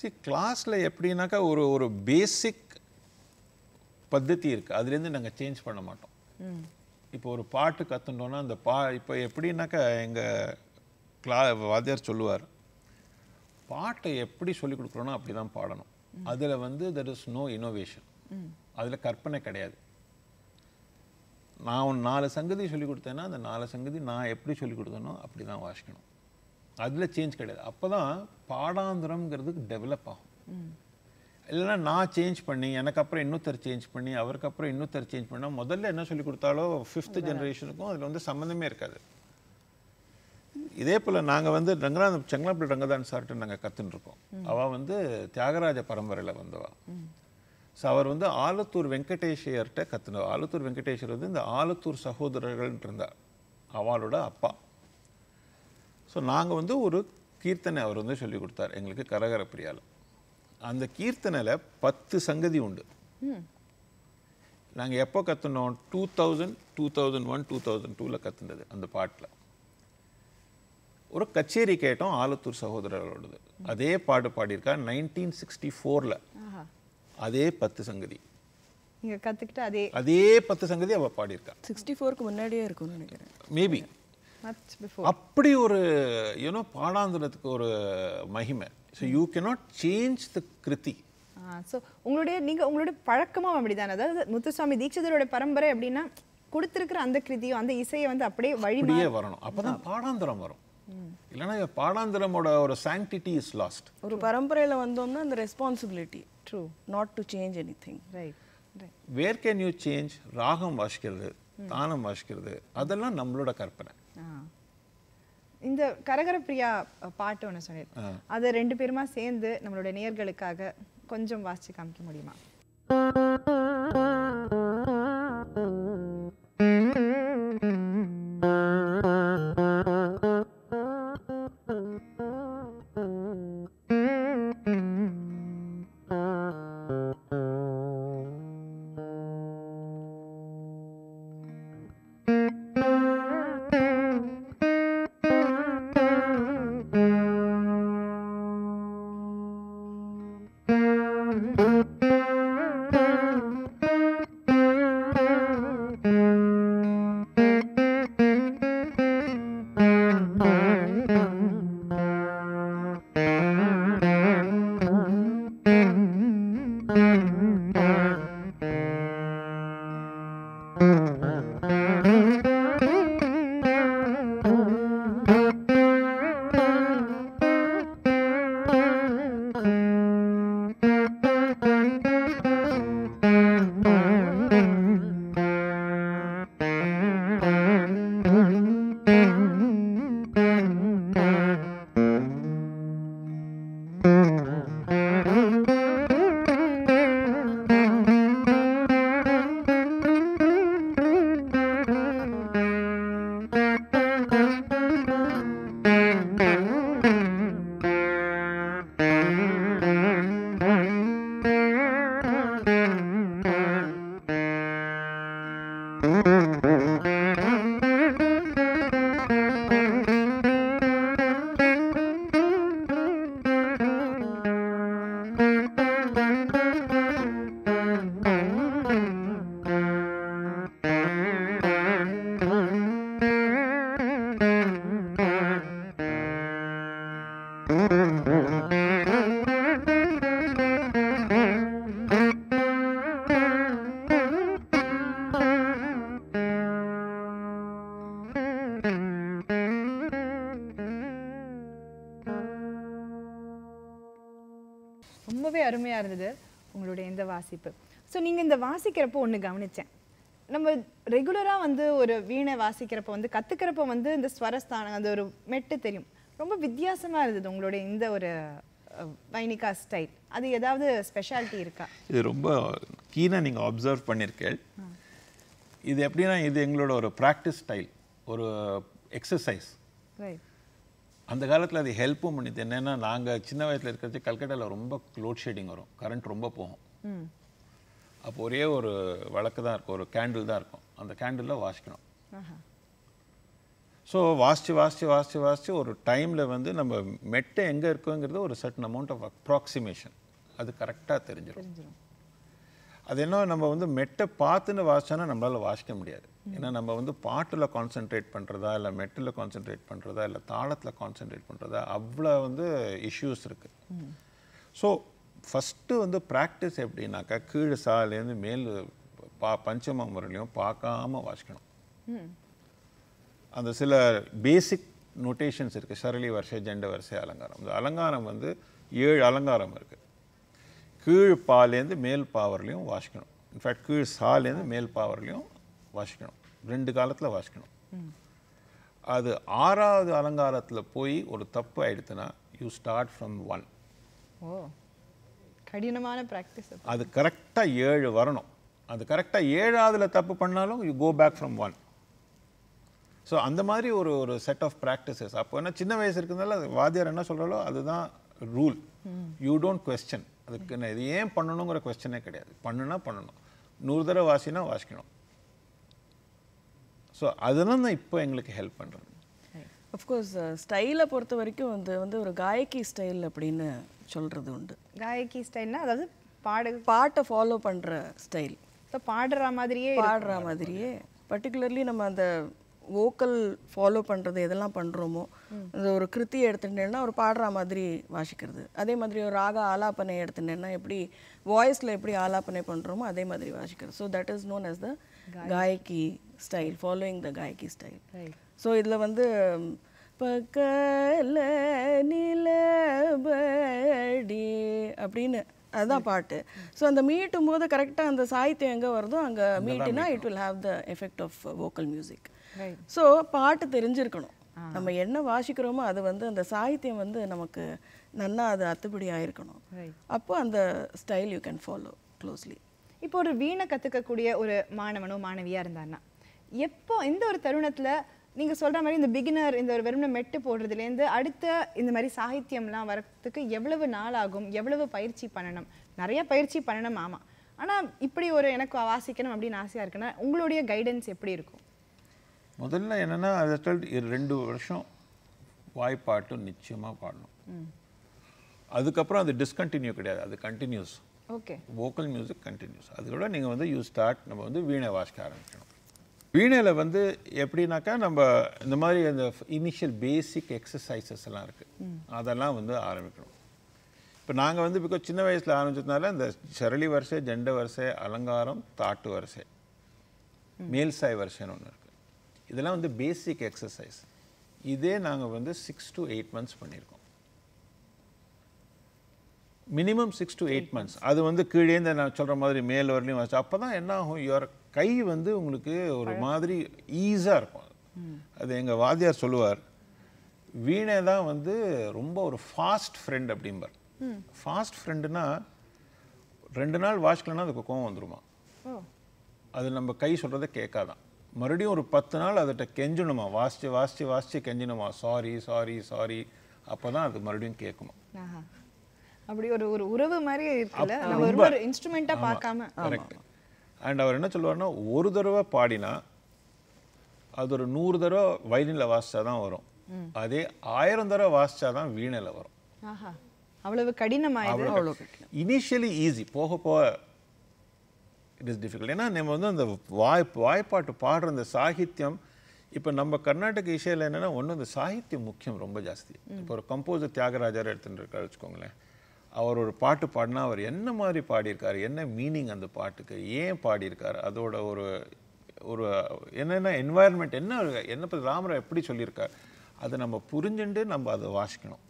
சரி கிளாஸில் எப்படின்னாக்கா ஒரு ஒரு பேசிக் பद्धதி இருக்குது அதுலேருந்து நாங்கள் சேஞ்ச் பண்ண மாட்டோம் இப்போ ஒரு பாட்டு கற்றுட்டோன்னா அந்த பா இப்போ எப்படின்னாக்கா எங்கள் கிளா வாத்தியார் சொல்லுவார் பாட்டை எப்படி சொல்லிக் கொடுக்குறோனோ அப்படி தான் பாடணும் அதில் வந்து தெர் இஸ் நோ இன்னோவேஷன் அதில் கற்பனை கிடையாது நான் நாலு சங்கதி சொல்லிக் கொடுத்தேன்னா அந்த நாலு சங்கதி நான் எப்படி சொல்லிக் கொடுத்தேனோ அப்படி தான் வாசிக்கணும் அதில் சேஞ்ச் கிடையாது அப்போ தான் பாடாந்திரங்கிறதுக்கு டெவலப் ஆகும் இல்லைன்னா நான் சேஞ்ச் பண்ணி எனக்கு அப்புறம் இன்னொருத்தர் சேஞ்ச் பண்ணி அவருக்கு அப்புறம் இன்னொருத்தர் சேஞ்ச் பண்ணால் முதல்ல என்ன சொல்லி கொடுத்தாலோ ஃபிஃப்த் ஜென்ரேஷனுக்கும் அதில் வந்து சம்மந்தமே இருக்காது இதே போல் நாங்கள் வந்து ரங்கநாத செங்கலாப்பிள்ளை ரங்கதான் சார்ட்டு நாங்கள் கற்றுன்ருக்கோம் அவள் வந்து தியாகராஜ பரம்பரையில் வந்தவா ஸோ அவர் வந்து ஆலத்தூர் வெங்கடேஷையர்கிட்ட கற்றுனவர் ஆலத்தூர் வெங்கடேஸ்வர் வந்து இந்த ஆலத்தூர் சகோதரர்கள்ன்றிருந்தார் அவளோட அப்பா ஸோ நாங்கள் வந்து ஒரு கீர்த்தனை அவர் வந்து சொல்லி கொடுத்தார் எங்களுக்கு கரகர பிரியால் அந்த கீர்த்தனையில் பத்து சங்கதி உண்டு நாங்கள் எப்போ கற்றுனோம் two thousand two thousand one two thousand டூவில் கற்றுனது அந்த பாட்டில் ஒரு கச்சேரி கேட்டோம் ஆலத்தூர் சகோதரர்களோடது அதே பாட்டு பாடியிருக்கா நைன்டீன் சிக்ஸ்டி ஃபோரில் அதே பத்து சங்கதி நீங்கள் கற்றுக்கிட்டு அதே அதே பத்து சங்கதி அவள் பாடியிருக்கா சிக்ஸ்டி ஃபோருக்கு முன்னாடியே இருக்கும்னு நினைக்கிறேன் மேபி அப்படி ஒரு யூனோ பாடாந்திரத்துக்கு ஒரு மகிமை so you cannot change the kriti so உங்களுடைய நீங்கள் உங்களுடைய பழக்கமும் அப்படிதானே அதாவது முத்துசாமி தீட்சிதரோட பரம்பரை அப்படின்னா கொடுத்துருக்கிற அந்த கிருதியும் அந்த இசையை வந்து அப்படியே வழியே வரணும் அப்போதான் தான் பாடாந்திரம் வரும் இல்லைன்னா பாடாந்திரமோட ஒரு சாங்டிட்டி இஸ் லாஸ்ட் ஒரு பரம்பரையில் வந்தோம்னா அந்த responsibility true not to change anything right where can you change ragam வாசிக்கிறது தானம் வாசிக்கிறது அதெல்லாம் நம்மளோட கற்பனை இந்த கரகரப்பிரியா பாட்டு ஒன்று சொன்னேன் அதை ரெண்டு பேருமா சேர்ந்து நம்மளுடைய நேர்களுக்காக கொஞ்சம் வாசிச்சு காமிக்க முடியுமா Música hum, hum, hum. ரொம்பவே அருமையாக இருந்தது உங்களுடைய இந்த வாசிப்பு ஸோ நீங்கள் இந்த வாசிக்கிறப்போ ஒன்று கவனித்தேன் நம்ம ரெகுலராக வந்து ஒரு வீணை வாசிக்கிறப்போ வந்து கற்றுக்கிறப்ப வந்து இந்த ஸ்வரஸ்தானம் அந்த ஒரு மெட்டு தெரியும் ரொம்ப வித்தியாசமாக இருந்தது உங்களுடைய இந்த ஒரு வைனிகா ஸ்டைல் அது ஏதாவது ஸ்பெஷாலிட்டி இருக்கா இது ரொம்ப கீனாக நீங்கள் அப்சர்வ் பண்ணியிருக்கேன் இது எப்படின்னா இது எங்களோட ஒரு ப்ராக்டிஸ் ஸ்டைல் ஒரு எக்ஸசைஸ் ரைட் அந்த காலத்தில் அது ஹெல்ப்பும் பண்ணிது என்னென்னா நாங்கள் சின்ன வயசில் இருக்கிறது கல்கட்டாவில் ரொம்ப லோட் ஷேடிங் வரும் கரண்ட் ரொம்ப போகும் அப்போ ஒரே ஒரு வழக்கு தான் இருக்கும் ஒரு கேண்டில் தான் இருக்கும் அந்த கேண்டில் வாசிக்கணும் ஸோ வாசித்து வாசித்து வாசித்து வாசித்து ஒரு டைமில் வந்து நம்ம மெட்டை எங்கே இருக்குங்கிறது ஒரு சர்டன் அமௌண்ட் ஆஃப் அப்ராக்சிமேஷன் அது கரெக்டாக தெரிஞ்சிடும் அது என்ன நம்ம வந்து மெட்டை பார்த்துன்னு வாசிச்சோன்னா நம்மளால் வாசிக்க முடியாது ஏன்னா நம்ம வந்து பாட்டில் கான்சென்ட்ரேட் பண்ணுறதா இல்லை மெட்டில் கான்சென்ட்ரேட் பண்ணுறதா இல்லை தாளத்தில் கான்சென்ட்ரேட் பண்ணுறதா அவ்வளோ வந்து இஷ்யூஸ் இருக்குது ஸோ ஃபஸ்ட்டு வந்து ப்ராக்டிஸ் எப்படின்னாக்கா கீழே சாலேருந்து மேல் பா பஞ்சம முறையிலையும் பார்க்காம வாசிக்கணும் அந்த சில பேசிக் நோட்டேஷன்ஸ் இருக்குது சரளி வரிசை ஜெண்ட வரிசை அலங்காரம் இந்த அலங்காரம் வந்து ஏழு அலங்காரம் இருக்குது கீழ் பாலேருந்து மேல் பாவர்லேயும் வாசிக்கணும் இன்ஃபேக்ட் கீழ் சாலேருந்து மேல் பாவர்லேயும் வாசிக்கணும் ரெண்டு காலத்தில் வாசிக்கணும் அது ஆறாவது அலங்காரத்தில் போய் ஒரு தப்பு ஆயிடுத்துன்னா யூ ஸ்டார்ட் ஃப்ரம் ஒன் ஓ கடினமான ப்ராக்டிஸ் அது கரெக்டாக ஏழு வரணும் அது கரெக்டாக ஏழாவதுல தப்பு பண்ணாலும் you go back from one so அந்த மாதிரி ஒரு ஒரு செட் ஆஃப் ப்ராக்டிசஸ் அப்போ ஏன்னா சின்ன வயசு இருக்கிறதுனால வாத்தியார் என்ன சொல்கிறாலோ அதுதான் ரூல் யூ டோன்ட் கொஸ்டின் அதுக்கு என்ன இது ஏன் பண்ணணுங்கிற கொஸ்டினே கிடையாது பண்ணுனா பண்ணணும் நூறு தடவை வாசினா வாசிக்கணும் ஸோ அதெல்லாம் தான் இப்போ எங்களுக்கு ஹெல்ப் பண்ணுறாங்க அஃப்கோர்ஸ் ஸ்டைலை பொறுத்த வரைக்கும் வந்து வந்து ஒரு காயகி ஸ்டைல் அப்படின்னு சொல்கிறது உண்டு காயகி ஸ்டைல்னா அதாவது பாடு பாட்டை ஃபாலோ பண்ணுற ஸ்டைல் ஸோ பாடுற மாதிரியே பாடுற மாதிரியே பர்டிகுலர்லி நம்ம அந்த வோக்கல் ஃபாலோ பண்ணுறது எதெல்லாம் பண்ணுறோமோ அந்த ஒரு கிருத்தி எடுத்துட்டேன்னா ஒரு பாடுற மாதிரி வாசிக்கிறது அதே மாதிரி ஒரு ராக ஆலாப்பனை எடுத்துட்டேன்னா எப்படி வாய்ஸில் எப்படி ஆலாப்பனை பண்ணுறோமோ அதே மாதிரி வாசிக்கிறது so that is known as the gayaki style following the gayaki style so இதில் வந்து பக்கல நிலபடி அப்படின்னு அதுதான் பாட்டு ஸோ அந்த மீட்டும் போது கரெக்டாக அந்த சாகித்யம் எங்கே வருதோ அங்கே மீட்டினா it will have the effect of vocal music so பாட்டு தெரிஞ்சிருக்கணும் நம்ம என்ன வாசிக்கிறோமோ அது வந்து அந்த சாகித்யம் வந்து நமக்கு நன்னா அது அத்துப்படி ஆயிருக்கணும் அப்போ அந்த style you can follow closely இப்போ ஒரு வீணை கற்றுக்கக்கூடிய ஒரு மாணவனோ மாணவியாக இருந்தாருன்னா எப்போ எந்த ஒரு தருணத்தில் நீங்கள் சொல்கிற மாதிரி இந்த பிகினர் இந்த ஒரு வெறும் மெட்டு போடுறதுலேருந்து அடுத்த இந்த மாதிரி சாகித்யம்லாம் வரத்துக்கு எவ்வளவு நாள் ஆகும் எவ்வளவு பயிற்சி பண்ணணும் நிறைய பயிற்சி பண்ணணும் ஆமாம் ஆனால் இப்படி ஒரு எனக்கு வாசிக்கணும் அப்படின்னு ஆசையாக இருக்குன்னா உங்களுடைய கைடன்ஸ் எப்படி இருக்கும் முதல்ல என்னென்னா அது ரெண்டு வருஷம் வாய்ப்பாட்டும் நிச்சயமாக பாடணும் அதுக்கப்புறம் அது டிஸ்கண்டினியூ கிடையாது அது continues okay vocal music continues அதோட நீங்கள் வந்து யூ ஸ்டார்ட் நம்ம வந்து வீணை வாசிக்க ஆரம்பிக்கணும் வீணையில் வந்து எப்படின்னாக்கா நம்ம இந்த மாதிரி அந்த இனிஷியல் பேசிக் எக்ஸசைசஸ் எல்லாம் இருக்குது அதெல்லாம் வந்து ஆரம்பிக்கணும் இப்போ நாங்கள் வந்து பிகாஸ் சின்ன வயசில் ஆரம்பிச்சதுனால இந்த சரளி வரிசை ஜெண்ட வரிசை அலங்காரம் தாட்டு வரிசை மேல்சாய் வரிசைன்னு ஒன்று இருக்குது இதெல்லாம் வந்து பேசிக் எக்ஸசைஸ் இதே நாங்கள் வந்து சிக்ஸ் டு எயிட் மந்த்ஸ் பண்ணியிருக்கோம் minimum six to eight months அது வந்து கீழே இந்த நான் சொல்கிற மாதிரி மேல் வரலையும் வச்சு அப்போ தான் என்ன ஆகும் யுவர் கை வந்து உங்களுக்கு ஒரு மாதிரி ஈஸியாக இருக்கும் அது எங்கள் வாத்தியார் சொல்லுவார் வீணை தான் வந்து ரொம்ப ஒரு ஃபாஸ்ட் ஃப்ரெண்ட் அப்படிம்பார் ஃபாஸ்ட் ஃப்ரெண்டுனா ரெண்டு நாள் வாஷ்கலன்னா அதுக்கு கோவம் வந்துடுமா அது நம்ம கை சொல்கிறத கேட்காதான் மறுபடியும் ஒரு பத்து நாள் அதட்ட கெஞ்சணுமா வாசிச்சு வாசித்து வாசித்து கெஞ்சணுமா சாரி சாரி சாரி அப்போ தான் அது மறுபடியும் கேட்குமா அப்படி ஒரு ஒரு உறவு மாதிரி இருக்குல்ல நம்ம ரொம்ப ஒரு இன்ஸ்ட்ருமெண்ட்டாக பார்க்காம அண்ட் அவர் என்ன சொல்லுவார்னா ஒரு தடவை பாடினா அது ஒரு நூறு தடவை வயலினில் வாசிச்சா தான் வரும் அதே ஆயிரம் தடவை வாசிச்சா தான் வீணையில் வரும் அவ்வளவு கடினமாயிடும் அவ்வளவு இனிஷியலி ஈஸி போக போக இட் இஸ் டிஃபிகல்ட் ஏன்னா நம்ம வந்து அந்த வாய் வாய்ப்பாட்டு பாடுற அந்த சாகித்யம் இப்போ நம்ம கர்நாடக இசையில் என்னென்னா ஒன்று அந்த சாகித்யம் முக்கியம் ரொம்ப ஜாஸ்தி இப்போ ஒரு கம்போசர் தியாகராஜர் எடுத்துகிட்டு இருக்காரு வச்சுக்கோங்களேன் அவர் ஒரு பாட்டு பாடினா அவர் என்ன மாதிரி பாடியிருக்கார் என்ன மீனிங் அந்த பாட்டுக்கு ஏன் பாடியிருக்கார் அதோட ஒரு ஒரு என்னென்ன என்வாயர்மெண்ட் என்ன என்ன பற்றி ராமரா எப்படி சொல்லியிருக்கார் அதை நம்ம புரிஞ்சுட்டு நம்ம அதை வாசிக்கணும்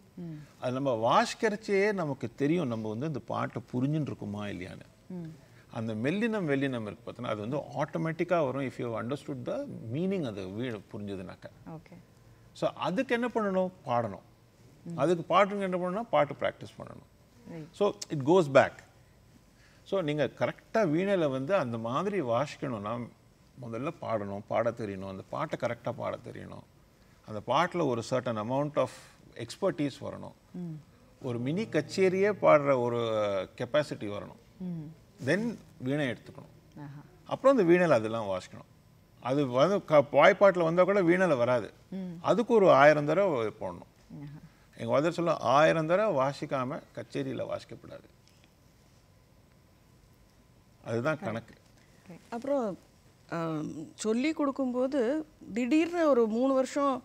அது நம்ம வாசிக்கிறச்சே நமக்கு தெரியும் நம்ம வந்து இந்த பாட்டை புரிஞ்சுட்டு இருக்குமா இல்லையான்னு அந்த மெல்லினம் வெள்ளினம் இருக்குது பார்த்தோன்னா அது வந்து ஆட்டோமேட்டிக்காக வரும் if you understood the meaning அது வீடு புரிஞ்சதுனாக்க ஓகே ஸோ அதுக்கு என்ன பண்ணணும் பாடணும் அதுக்கு பாட்டுக்கு என்ன பண்ணணும் பாட்டு ப்ராக்டிஸ் பண்ணணும் so it goes back so நீங்கள் கரெக்டாக வீணையில் வந்து அந்த மாதிரி வாசிக்கணும்னா முதல்ல பாடணும் பாட தெரியணும் அந்த பாட்டை கரெக்டாக பாட தெரியணும் அந்த பாட்டில் ஒரு சர்டன் அமௌண்ட் ஆஃப் எக்ஸ்பர்டீஸ் வரணும் ஒரு மினி கச்சேரியே பாடுற ஒரு கெப்பாசிட்டி வரணும் தென் வீணை எடுத்துக்கணும் அப்புறம் அந்த வீணையில் அதெல்லாம் வாசிக்கணும் அது வந்து க வாய்ப்பாட்டில் வந்தால் கூட வீணையில் வராது அதுக்கு ஒரு ஆயிரம் தடவை போடணும் எங்கள் வாதர் சொல்ல ஆயிரம் தடவை வாசிக்காமல் கச்சேரியில் வாசிக்கப்படாது அதுதான் கணக்கு அப்புறம் சொல்லி கொடுக்கும்போது திடீர்னு ஒரு மூணு வருஷம்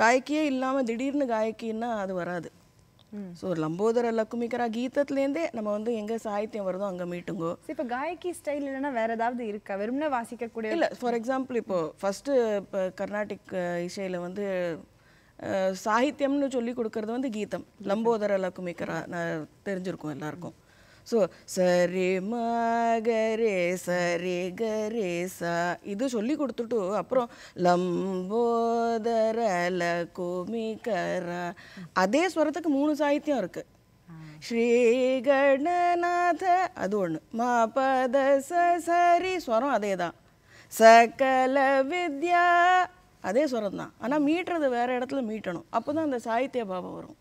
காயக்கியே இல்லாமல் திடீர்னு காயக்கின்னா அது வராது ஸோ லம்போதர லக்குமிக்கரா கீதத்துலேருந்தே நம்ம வந்து எங்கே சாகித்யம் வருதோ அங்கே மீட்டுங்கோ இப்போ காயக்கி ஸ்டைல் இல்லைன்னா வேறு ஏதாவது இருக்கா வெறும்னா வாசிக்கக்கூடிய இல்லை ஃபார் எக்ஸாம்பிள் இப்போது ஃபஸ்ட்டு இப்போ கர்நாடிக் இசையில் வந்து சாகித்யம்னு சொல்லி கொடுக்கறது வந்து கீதம் லம்போதர லக்குமிக்கரா தெரிஞ்சிருக்கும் எல்லாருக்கும் ஸோ சரி மகரே சரி கரே சா இது சொல்லி கொடுத்துட்டு அப்புறம் லம்போதர லக்குமிக்கரா அதே ஸ்வரத்துக்கு மூணு சாகித்யம் இருக்குது ஸ்ரீ கணநாத அது ஒன்று மா பத சரி ஸ்வரம் அதே தான் சகல வித்யா அதே ஸ்வரம் தான் ஆனால் மீட்டுறது வேறு இடத்துல மீட்டணும் அப்போ தான் அந்த சாகித்ய பாவம் வரும்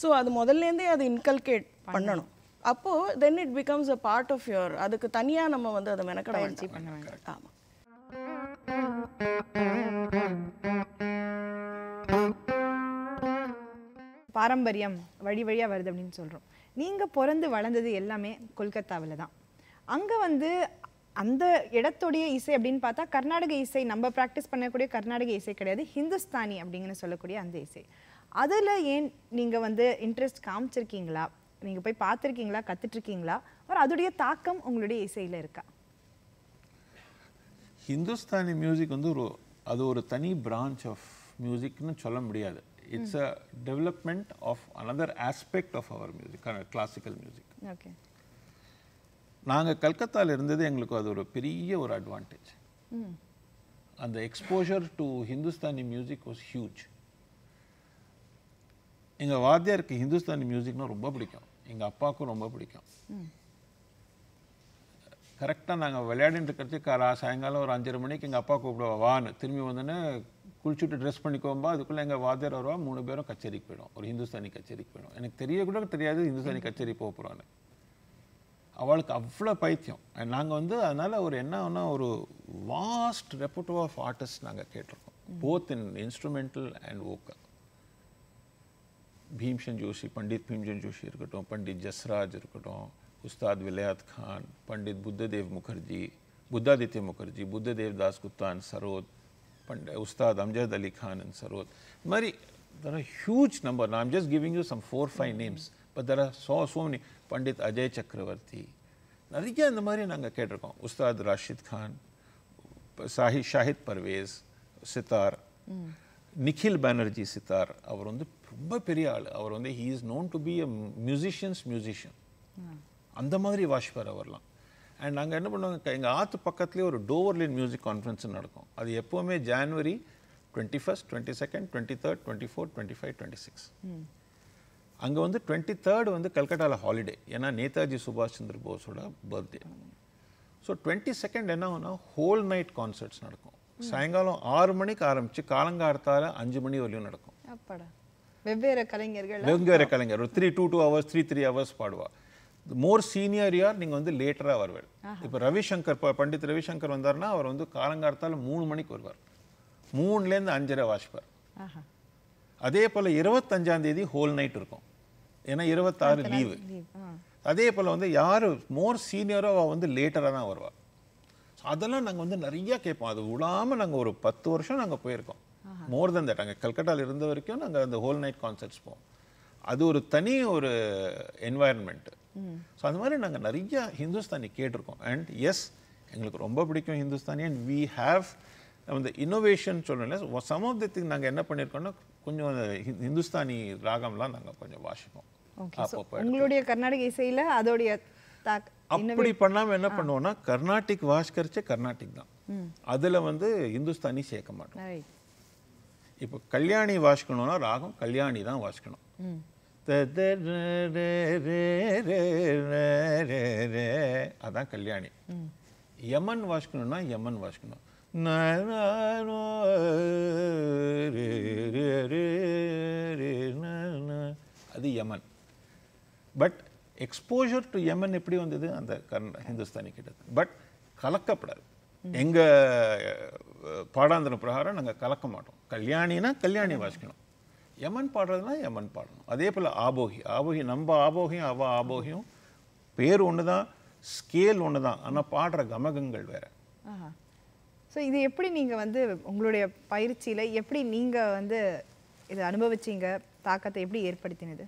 ஸோ அது முதல்லேருந்தே அது இன்கல்கேட் பண்ணணும் அப்போது then it becomes a part of your அதுக்கு தனியாக நம்ம வந்து அதை மெனக்கட ஆமாம் பாரம்பரியம் வழி வழியாக வருது அப்படின்னு சொல்கிறோம் நீங்கள் பிறந்து வளர்ந்தது எல்லாமே கொல்கத்தாவில் தான் அங்கே வந்து அந்த இடத்துடைய இசை அப்படின்னு பார்த்தா கர்நாடக இசை நம்ம ப்ராக்டிஸ் பண்ணக்கூடிய கர்நாடக இசை கிடையாது ஹிந்துஸ்தானி அப்படிங்கிற சொல்லக்கூடிய அந்த இசை அதில் ஏன் நீங்கள் வந்து இன்ட்ரெஸ்ட் காமிச்சிருக்கீங்களா நீங்கள் போய் பார்த்துருக்கீங்களா கற்றுட்ருக்கீங்களா ஒரு அதோடைய தாக்கம் உங்களுடைய இசையில் இருக்கா ஹிந்துஸ்தானி மியூசிக் வந்து ஒரு அது ஒரு தனி பிரான்ச் ஆஃப் மியூசிக்னு சொல்ல முடியாது it's a development of another aspect of our music classical music okay நாங்கள் கல்கத்தாவில் இருந்தது எங்களுக்கு அது ஒரு பெரிய ஒரு அட்வான்டேஜ் அந்த exposure to Hindustani music was huge எங்கள் வாத்தியாருக்கு ஹிந்துஸ்தானி மியூசிக்னால் ரொம்ப பிடிக்கும் எங்கள் அப்பாவுக்கும் ரொம்ப பிடிக்கும் கரெக்டாக நாங்கள் விளையாடின்னு இருக்கிறது கார சாயங்காலம் ஒரு அஞ்சரை மணிக்கு எங்கள் அப்பா கூப்பிடுவா வான்னு திரும்பி வந்தோன்னே குளிச்சுட்டு ட்ரெஸ் பண்ணிக்கோம்பா அதுக்குள்ளே எங்கள் வாத்தியார் வருவா மூணு பேரும் கச்சேரிக்கு போயிடும் ஒரு ஹிந்துஸ்தானி கச்சேரிக்கு போயிடும் எனக்கு தெரிய கூட தெரியாது ஹிந்துஸ்தானி கச்சேரி போக அவளுக்கு அவ்வளோ பைத்தியம் நாங்கள் வந்து அதனால் ஒரு என்ன ஒரு வாஸ்ட் ரெப்பர்ட் ஆஃப் ஆர்டிஸ்ட் நாங்கள் கேட்டிருக்கோம் போத் இன் இன்ஸ்ட்ருமெண்டல் அண்ட் ஓக்கல் பீம்சன் ஜோஷி பண்டித் பீம்சன் ஜோஷி இருக்கட்டும் பண்டித் ஜஸ்ராஜ் இருக்கட்டும் உஸ்தாத் விலையாத் கான் பண்டித் புத்ததேவ் முகர்ஜி புத்தாதித்ய முகர்ஜி புத்ததேவ் தாஸ் குப்தான் சரோத் பண்ட உஸ்தாத் அம்ஜத் அலி கான் அண்ட் சரோத் இது மாதிரி ஹியூஜ் நம்பர் நான் just giving you some four five names but there so so Pandit Ajay Chakraborty நிறைய இந்த மாதிரி நாங்கள் கேட்டிருக்கோம் உஸ்தாத் ராஷித் கான் சாஹி ஷாஹித் பர்வேஸ் சித்தார் நிখিல் பானர்ஜி சித்தார் அவர் வந்து ரொம்ப பெரிய ஆள் அவர் வந்து he is known to be a musicians musician அந்த மாதிரி வாசிப்பார் அவர்லாம் அண்ட் நாங்கள் என்ன பண்ணுவாங்க எங்கள் ஆத்து பக்கத்துலேயே ஒரு டோவர்லின் மியூசிக் கான்ஃபரன்ஸ் நடக்கும் அது எப்போவுமே January twenty first twenty second twenty third twenty four twenty five twenty six அங்கே வந்து டுவெண்ட்டி தேர்டு வந்து கல்கட்டாவில் ஹாலிடே ஏன்னா நேதாஜி சுபாஷ் சந்திர போஸோட பர்த்டே ஸோ டுவெண்ட்டி செகண்ட் என்ன ஆகுனா ஹோல் நைட் கான்சர்ட்ஸ் நடக்கும் சாயங்காலம் ஆறு மணிக்கு ஆரம்பித்து காலங்காலத்தால் அஞ்சு மணி வரையும் நடக்கும் வெவ்வேறு கலைஞர்கள் வெவ்வேறு கலைஞர் ஒரு three two two hours three three hours பாடுவா மோர் சீனியர் யார் நீங்கள் வந்து லேட்டராக வருவார் இப்போ ரவிசங்கர் பண்டித் ரவிசங்கர் வந்தார்னா அவர் வந்து காலங்காலத்தால் மூணு மணிக்கு வருவார் மூணுலேருந்து அஞ்சரை வாசிப்பார் அதே போல் இருபத்தஞ்சாந்தேதி ஹோல் நைட் இருக்கும் ஏன்னா இருபத்தாறு லீவு அதே போல் வந்து யார் மோர் சீனியரோ அவள் வந்து லேட்டராக தான் வருவாள் அதெல்லாம் நாங்கள் வந்து நிறையா கேட்போம் அது விடாமல் நாங்கள் ஒரு பத்து வருஷம் நாங்கள் போயிருக்கோம் மோர் தென் தட் அங்கே கல்கட்டாவில் இருந்த வரைக்கும் நாங்கள் அந்த ஹோல் நைட் கான்சர்ட்ஸ் போவோம் அது ஒரு தனி ஒரு என்வாயன்மெண்ட்டு ஸோ அது மாதிரி நாங்கள் நிறையா ஹிந்துஸ்தானி கேட்டிருக்கோம் அண்ட் எஸ் எங்களுக்கு ரொம்ப பிடிக்கும் ஹிந்துஸ்தானி அண்ட் வி ஹாவ் அந்த இன்னோவேஷன் சொல்லல சம் ஆஃப் தி திங் நாங்கள் என்ன பண்ணியிருக்கோம்னா கொஞ்சம் இந்துஸ்தானி ராகம்லாம் நாங்கள் கொஞ்சம் வாசிப்போம் உங்களுடைய கர்நாடக இசையில அதோடைய அப்படி பண்ணாமல் என்ன பண்ணுவோம்னா கர்நாடிக் வாஷ்கரிச்ச கர்நாடிக் தான் அதில் வந்து ஹிந்துஸ்தானி சேர்க்க மாட்டோம் இப்போ கல்யாணி வாசிக்கணும்னா ராகம் கல்யாணி தான் வாசிக்கணும் அதான் கல்யாணி யமன் வாசிக்கணும்னா யமன் வாசிக்கணும் அது Yaman but exposure to Yaman எப்படி வந்தது அந்த கர்ண ஹிந்துஸ்தானி கிட்ட பட் கலக்கப்படாது எங்கள் பாடாந்திர பிரகாரம் நாங்கள் கலக்க மாட்டோம் கல்யாணினா கல்யாணி வாசிக்கணும் யமன் பாடுறதுனா யமன் பாடணும் அதே போல் ஆபோகி ஆபோகி நம்ம ஆபோகியும் அவ ஆபோகியும் பேர் ஒன்று தான் ஸ்கேல் ஒன்று தான் ஆனால் பாடுற கமகங்கள் வேறு ஸோ இது எப்படி நீங்கள் வந்து உங்களுடைய பயிற்சியில் எப்படி நீங்கள் வந்து இதை அனுபவிச்சிங்க தாக்கத்தை எப்படி ஏற்படுத்தினது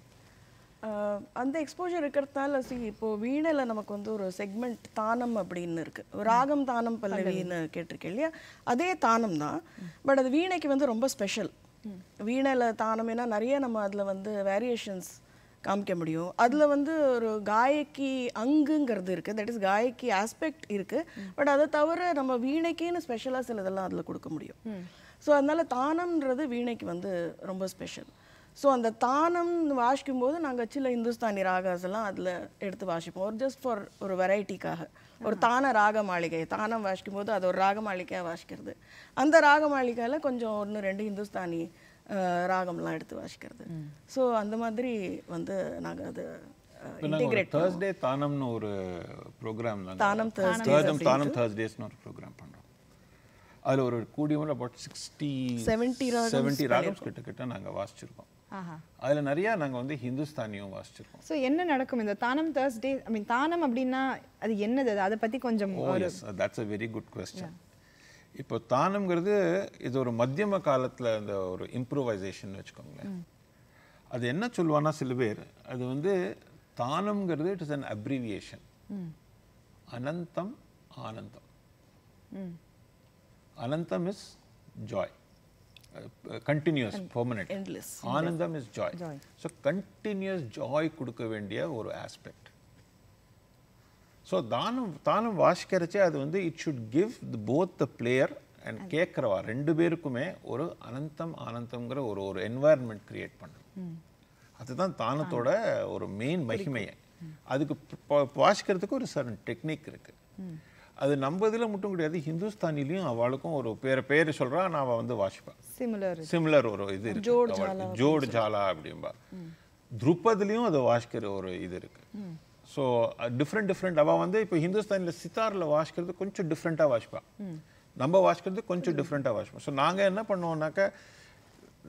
அந்த எக்ஸ்போஜர் இருக்கிறதுனால சி இப்போது வீணையில் நமக்கு வந்து ஒரு செக்மெண்ட் தானம் அப்படின்னு இருக்குது ராகம் தானம் பல்லவின்னு கேட்டிருக்கேன் இல்லையா அதே தானம் தான் பட் அது வீணைக்கு வந்து ரொம்ப ஸ்பெஷல் வீணையில் ஏன்னா நிறைய நம்ம அதில் வந்து வேரியேஷன்ஸ் காமிக்க முடியும் அதில் வந்து ஒரு காயக்கி அங்குங்கிறது இருக்குது தட் இஸ் காயக்கி ஆஸ்பெக்ட் இருக்குது பட் அதை தவிர நம்ம வீணைக்கேன்னு ஸ்பெஷலாக சில இதெல்லாம் அதில் கொடுக்க முடியும் ஸோ அதனால் தானம்ன்றது வீணைக்கு வந்து ரொம்ப ஸ்பெஷல் ஸோ அந்த தானம் வாசிக்கும் போது நாங்கள் சில இந்துஸ்தானி ராகாஸ் எல்லாம் அதில் எடுத்து வாசிப்போம் ஒரு ஜஸ்ட் ஃபார் ஒரு வெரைட்டிக்காக ஒரு தான ராக மாளிகை தானம் வாசிக்கும் போது அது ஒரு ராக மாளிகையாக வாசிக்கிறது அந்த ராக மாளிகையில் கொஞ்சம் ஒன்று ரெண்டு இந்துஸ்தானி ராகம்லாம் எடுத்து வாசிக்கிறது ஸோ அந்த மாதிரி வந்து நாங்கள் அது தேர்ஸ்டே தானம்னு ஒரு ப்ரோக்ராம் தானம் தேர்ஸ்டே தானம் தேர்ஸ்டேஸ்னு ஒரு ப்ரோக்ராம் பண்ணுறோம் அதில் ஒரு கூடிய about sixty seventy seventy ragams கிட்டக்கிட்ட நாங்கள் வாசிச்சிருக்கோம் அதில் நிறைய நாங்கள் வந்து ஹிந்துஸ்தானியும் வாசிச்சிருக்கோம் ஸோ என்ன நடக்கும் இந்த தானம் தேர்ஸ்டே ஐ மீன் தானம் அப்படின்னா அது என்னது அதை பற்றி கொஞ்சம் that's a very good question இப்போ தானம்ங்கிறது இது ஒரு மத்தியம காலத்தில் அந்த ஒரு இம்ப்ரூவைசேஷன் வச்சுக்கோங்களேன் அது என்ன சொல்லுவான்னா சில பேர் அது வந்து தானம்ங்கிறது இட் இஸ் அன் அப்ரிவியேஷன் அனந்தம் ஆனந்தம் அனந்தம் இஸ் ஜாய் கண்டினியூஸ் ஆனந்தம் is joy so continues joy கொடுக்க வேண்டிய ஒரு ஆஸ்பெக்ட் ஸோ தானம் தானம் வாசிக்கிறச்சே அது வந்து it should give the both the player and கேட்குறவா ரெண்டு பேருக்குமே ஒரு அனந்தம் ஆனந்தம்ங்கிற ஒரு ஒரு என்வாயர்மெண்ட் கிரியேட் பண்ணும் அதுதான் தானத்தோட ஒரு மெயின் மகிமையை அதுக்கு வாசிக்கிறதுக்கு ஒரு சர்டன் டெக்னிக் இருக்கு அது நம்ம இதில் மட்டும் கிடையாது ஹிந்துஸ்தானிலையும் அவளுக்கும் ஒரு பேர் பேர் சொல்றா நான் அவள் வந்து வாசிப்பேன் சிமிலர் சிமிலர் ஒரு இது இருக்கு ஜோடு ஜாலா அப்படிம்பா துருப்பதுலேயும் அதை வாசிக்கிற ஒரு இது இருக்கு ஸோ டிஃப்ரெண்ட் டிஃப்ரெண்ட் அவள் வந்து இப்போ ஹிந்துஸ்தானில் சித்தாரில் வாசிக்கிறது கொஞ்சம் டிஃப்ரெண்ட்டாக வாசிப்பாள் நம்ம வாசிக்கிறது கொஞ்சம் டிஃப்ரெண்ட்டாக வாசிப்போம் ஸோ நாங்கள் என்ன பண்ணுவோம்னாக்கா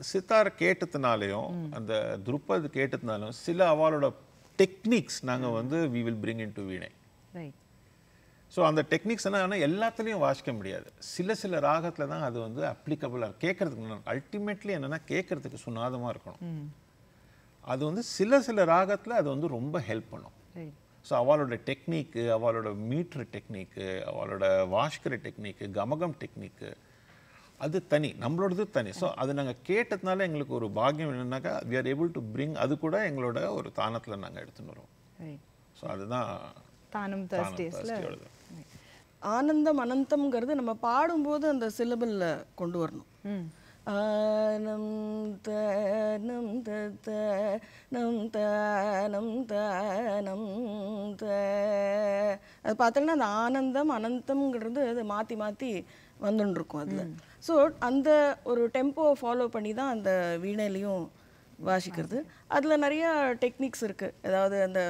சித்தார் கேட்டதுனாலையும் அந்த துருப்பது கேட்டதுனாலும் சில அவளோட டெக்னிக்ஸ் நாங்கள் வந்து we will bring in to veena so அந்த டெக்னிக்ஸ் என்ன ஆனால் எல்லாத்துலேயும் வாசிக்க முடியாது சில சில ராகத்தில் தான் அது வந்து அப்ளிகபிளாக இருக்கும் கேட்குறதுக்கு அல்டிமேட்லி என்னென்னா கேட்குறதுக்கு சுனாதமாக இருக்கணும் அது வந்து சில சில ராகத்தில் அது வந்து ரொம்ப ஹெல்ப் பண்ணும் ஸோ அவளோட டெக்னிக்கு அவளோட மீட்ரு டெக்னிக்கு அவளோட வாஷ்கிற டெக்னிக்கு கமகம் டெக்னிக்கு அது தனி நம்மளோடது தனி ஸோ அது நாங்கள் கேட்டதுனால எங்களுக்கு ஒரு பாக்கியம் என்னென்னாக்கா we are able to bring அது கூட எங்களோட ஒரு தானத்தில் நாங்கள் எடுத்துன்னு வரோம் ஸோ அதுதான் ஆனந்தம் அனந்தம்ங்கிறது நம்ம பாடும்போது அந்த சிலபில் கொண்டு வரணும் ஆனம் தானம் நம் தானம் தானம் த அது பார்த்தோன்னா அந்த ஆனந்தம் அனந்தம்ங்கிறது அதை மாற்றி மாற்றி வந்துட்டுருக்கும் அதில் ஸோ அந்த ஒரு டெம்போவை ஃபாலோ பண்ணி தான் அந்த வீணையிலையும் வாசிக்கிறது அதில் நிறையா டெக்னிக்ஸ் இருக்குது அதாவது அந்த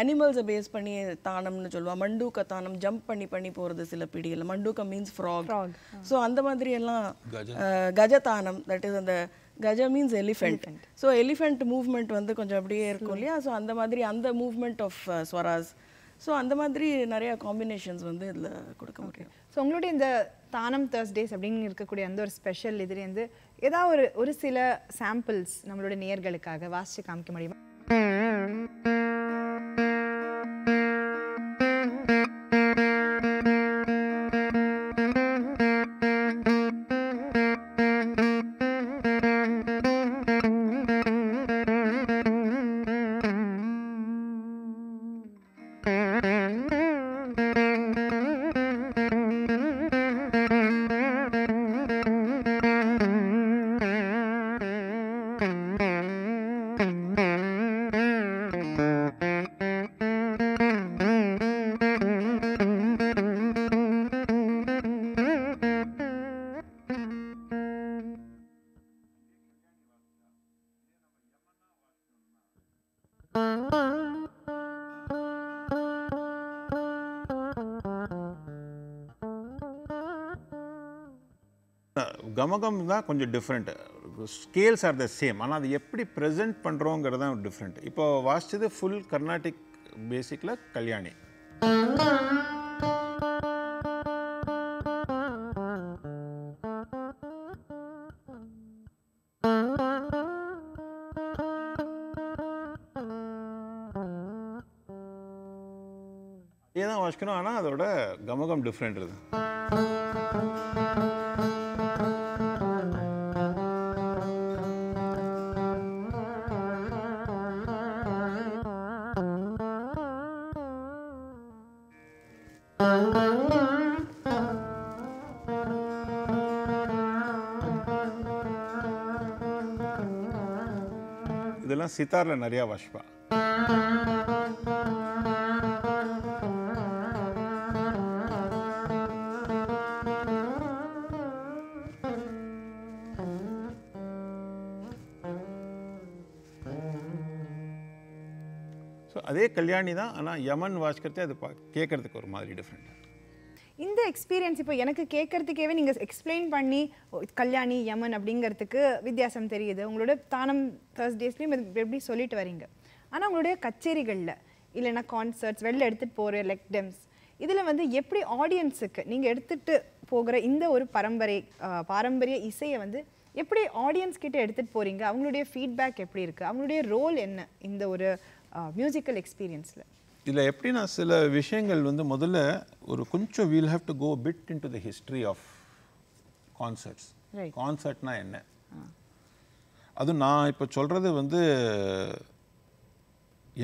அனிமல்ஸை பேஸ் பண்ணி தானம்னு சொல்லுவாள் மண்டூக்க தானம் ஜம்ப் பண்ணி பண்ணி போகிறது சில பிடியில் மண்டூக்க மீன்ஸ் ஃப்ராக் ஸோ அந்த மாதிரி எல்லாம் கஜ தானம் தட் இஸ் அந்த கஜ means elephant so elephant movement வந்து கொஞ்சம் அப்படியே இருக்கும் இல்லையா ஸோ அந்த மாதிரி அந்த மூவ்மெண்ட் ஆஃப் ஸ்வராஸ் ஸோ அந்த மாதிரி நிறைய காம்பினேஷன்ஸ் வந்து இதில் கொடுக்க முடியும் ஸோ உங்களுடைய இந்த தானம் தேர்ஸ்டேஸ் அப்படின்னு இருக்கக்கூடிய அந்த ஒரு ஸ்பெஷல் இதுலேருந்து ஏதாவது ஒரு ஒரு சில சாம்பிள்ஸ் நம்மளோட நேர்களுக்காக வாசித்து காமிக்க முடியுமா mm-hmm. சமூகம் தான் கொஞ்சம் different scales are the same ஆனால் அது எப்படி ப்ரெசென்ட் பண்ணுறோங்கிறது தான் டிஃப்ரெண்ட் இப்போ வாசித்தது ஃபுல் கர்நாடிக் பேசிக்கில் கல்யாணி ஏதான் வாசிக்கணும் ஆனால் அதோட கமகம் டிஃப்ரெண்ட் இருக்குது சித்தாரில் நிறையா வாசிப்பான் ஸோ அதே கல்யாணி தான் ஆனால் யமன் வாசிக்கிறதே அது பா கேட்குறதுக்கு ஒரு மாதிரி டிஃப்ரெண்ட்டாக எக்ஸ்பீரியன்ஸ் இப்போ எனக்கு கேட்கறதுக்கேவே நீங்கள் எக்ஸ்பிளைன் பண்ணி கல்யாணி யமன் அப்படிங்கிறதுக்கு வித்தியாசம் தெரியுது உங்களோட தானம் தேர்ஸ்டேஸ்லேயும் எப்படி சொல்லிட்டு வரீங்க ஆனால் உங்களுடைய கச்சேரிகளில் இல்லைன்னா கான்சர்ட்ஸ் வெளில எடுத்துகிட்டு போகிற லெக்டம்ஸ் இதில் வந்து எப்படி ஆடியன்ஸுக்கு நீங்கள் எடுத்துகிட்டு போகிற இந்த ஒரு பரம்பரை பாரம்பரிய இசையை வந்து எப்படி ஆடியன்ஸ் கிட்டே எடுத்துகிட்டு போகிறீங்க அவங்களுடைய ஃபீட்பேக் எப்படி இருக்குது அவங்களுடைய ரோல் என்ன இந்த ஒரு மியூசிக்கல் எக்ஸ்பீரியன்ஸில் இதில் எப்படின்னா சில விஷயங்கள் வந்து முதல்ல ஒரு கொஞ்சம் we'll have to go bit in to the history of concerts கான்சர்ட்னா என்ன அது நான் இப்போ சொல்கிறது வந்து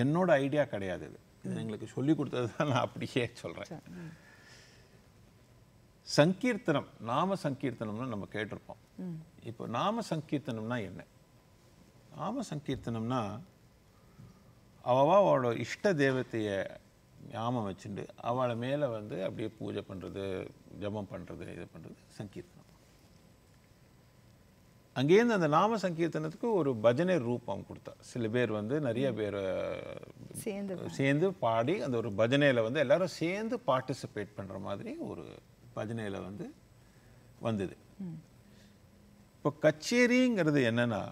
என்னோட ஐடியா கிடையாது இது இது எங்களுக்கு சொல்லி கொடுத்தது தான் நான் அப்படியே சொல்கிறேன் சங்கீர்த்தனம் நாம சங்கீர்த்தனம்னு நம்ம கேட்டிருப்போம் இப்போ நாம சங்கீர்த்தனம்னா என்ன நாம சங்கீர்த்தனம்னா அவள் அவளோட இஷ்ட தேவத்தையை ஞாபகம் வச்சுட்டு அவளை மேலே வந்து அப்படியே பூஜை பண்ணுறது ஜபம் பண்ணுறது இது பண்ணுறது சங்கீர்த்தனம் அங்கேருந்து அந்த நாம சங்கீர்த்தனத்துக்கு ஒரு பஜனை ரூபம் கொடுத்தா சில பேர் வந்து நிறைய பேர் சேர்ந்து பாடி அந்த ஒரு பஜனையில் வந்து எல்லாரும் சேர்ந்து பார்ட்டிசிபேட் பண்ணுற மாதிரி ஒரு பஜனையில் வந்து வந்தது இப்போ கச்சேரிங்கிறது என்னன்னா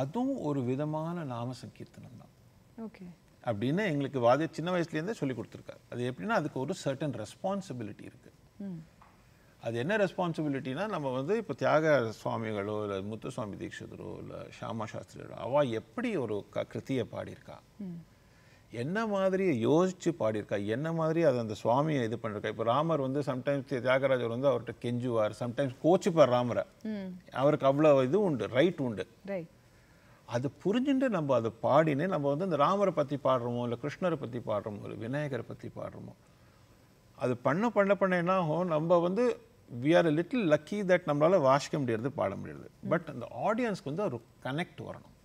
அதுவும் ஒரு விதமான நாம சங்கீர்த்தனம் தான் ஓகே அப்படின்னு எங்களுக்கு வாதி சின்ன வயசுலேருந்தே சொல்லி கொடுத்துருக்காரு அது எப்படின்னா அதுக்கு ஒரு சர்டன் ரெஸ்பான்சிபிலிட்டி இருக்கு அது என்ன ரெஸ்பான்சிபிலிட்டினா நம்ம வந்து இப்போ தியாக சுவாமிகளோ இல்லை முத்துசுவாமி தீட்சிதரோ இல்லை ஷியாமா சாஸ்திரியோ அவள் எப்படி ஒரு க கிருத்தியை பாடியிருக்கா என்ன மாதிரி யோசித்து பாடியிருக்கா என்ன மாதிரி அது அந்த சுவாமியை இது பண்ணிருக்கா இப்போ ராமர் வந்து சம்டைம்ஸ் தியாகராஜர் வந்து அவர்கிட்ட கெஞ்சுவார் சம்டைம்ஸ் கோச்சுப்பார் ராமரை அவருக்கு அவ்வளோ இது உண்டு ரைட் உண்டு ரைட் அது புரிஞ்சுட்டு நம்ம அதை பாடினே நம்ம வந்து இந்த ராமரை பற்றி பாடுறோமோ இல்லை கிருஷ்ணரை பற்றி பாடுறோமோ இல்லை விநாயகரை பற்றி பாடுறோமோ அது பண்ண பண்ண பண்ண என்ன ஆகும் நம்ம வந்து we are a little lucky that நம்மளால் வாசிக்க முடியறது பாட முடியறது பட் அந்த ஆடியன்ஸ்க்கு வந்து ஒரு கனெக்ட் வரணும்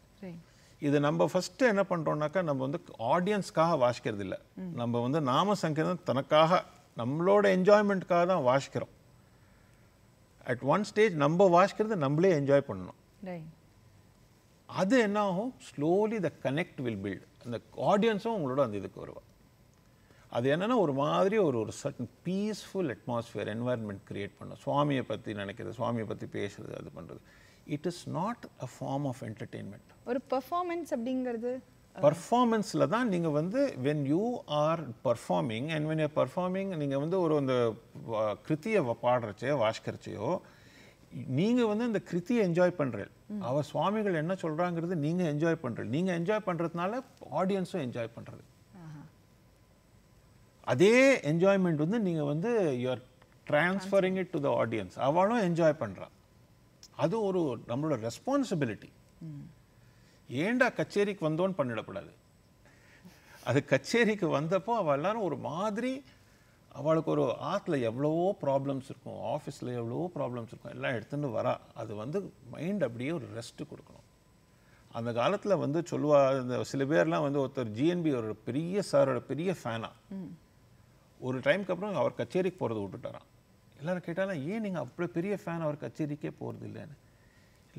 இது நம்ம ஃபஸ்ட்டு என்ன பண்ணுறோம்னாக்கா நம்ம வந்து ஆடியன்ஸ்க்காக வாசிக்கிறது இல்லை நம்ம வந்து நாம சங்கீதம் தனக்காக நம்மளோட என்ஜாய்மெண்ட்காக தான் வாசிக்கிறோம் அட் ஒன் ஸ்டேஜ் நம்ம வாசிக்கிறது நம்மளே என்ஜாய் பண்ணணும் அது என்ன ஆகும் slowly the connect will build அந்த ஆடியன்ஸும் உங்களோட அந்த இதுக்கு வருவாள் அது என்னென்னா ஒரு மாதிரி ஒரு ஒரு certain peaceful atmosphere environment create பண்ணும் சுவாமியை பற்றி நினைக்கிறது சுவாமியை பற்றி பேசுறது அது பண்ணுறது it is not a form of entertainment ஒரு பர்ஃபார்மன்ஸ் அப்படிங்கிறது பர்ஃபார்மன்ஸில் தான் நீங்கள் வந்து when you are performing and when you performing நீங்கள் வந்து ஒரு அந்த கிருத்தியை பாடுறச்சையோ வாஷ்கரிச்சையோ நீங்கள் வந்து இந்த கிருத்தியை என்ஜாய் பண்ணுறீங்க அவர் சுவாமிகள் என்ன சொல்கிறாங்கிறது நீங்கள் என்ஜாய் பண்ணுறீங்க நீங்கள் என்ஜாய் பண்ணுறதுனால ஆடியன்ஸும் என்ஜாய் பண்ணுறது அதே என்ஜாய்மெண்ட் வந்து நீங்கள் வந்து you are transferring it to the audience அவளும் என்ஜாய் பண்ணுறான் அது ஒரு நம்மளோட ரெஸ்பான்சிபிலிட்டி ஏண்டா கச்சேரிக்கு வந்தோன்னு பண்ணிடக்கூடாது அது கச்சேரிக்கு வந்தப்போ அவள் எல்லாரும் ஒரு மாதிரி அவளுக்கு ஒரு ஆற்றுல எவ்வளவோ ப்ராப்ளம்ஸ் இருக்கும் ஆஃபீஸில் எவ்வளவோ ப்ராப்ளம்ஸ் இருக்கும் எல்லாம் எடுத்துகிட்டு வரா அது வந்து மைண்ட் அப்படியே ஒரு ரெஸ்ட்டு கொடுக்கணும் அந்த காலத்தில் வந்து சொல்லுவா இந்த சில பேர்லாம் வந்து ஒருத்தர் ஜிஎன்பி ஒரு பெரிய சாரோட பெரிய ஃபேனாக ஒரு டைமுக்கு அப்புறம் அவர் கச்சேரிக்கு போகிறத விட்டுட்டாரான் எல்லோரும் கேட்டாலும் ஏன் நீங்கள் அப்படியே பெரிய ஃபேன் அவர் கச்சேரிக்கே போகிறது இல்லைன்னு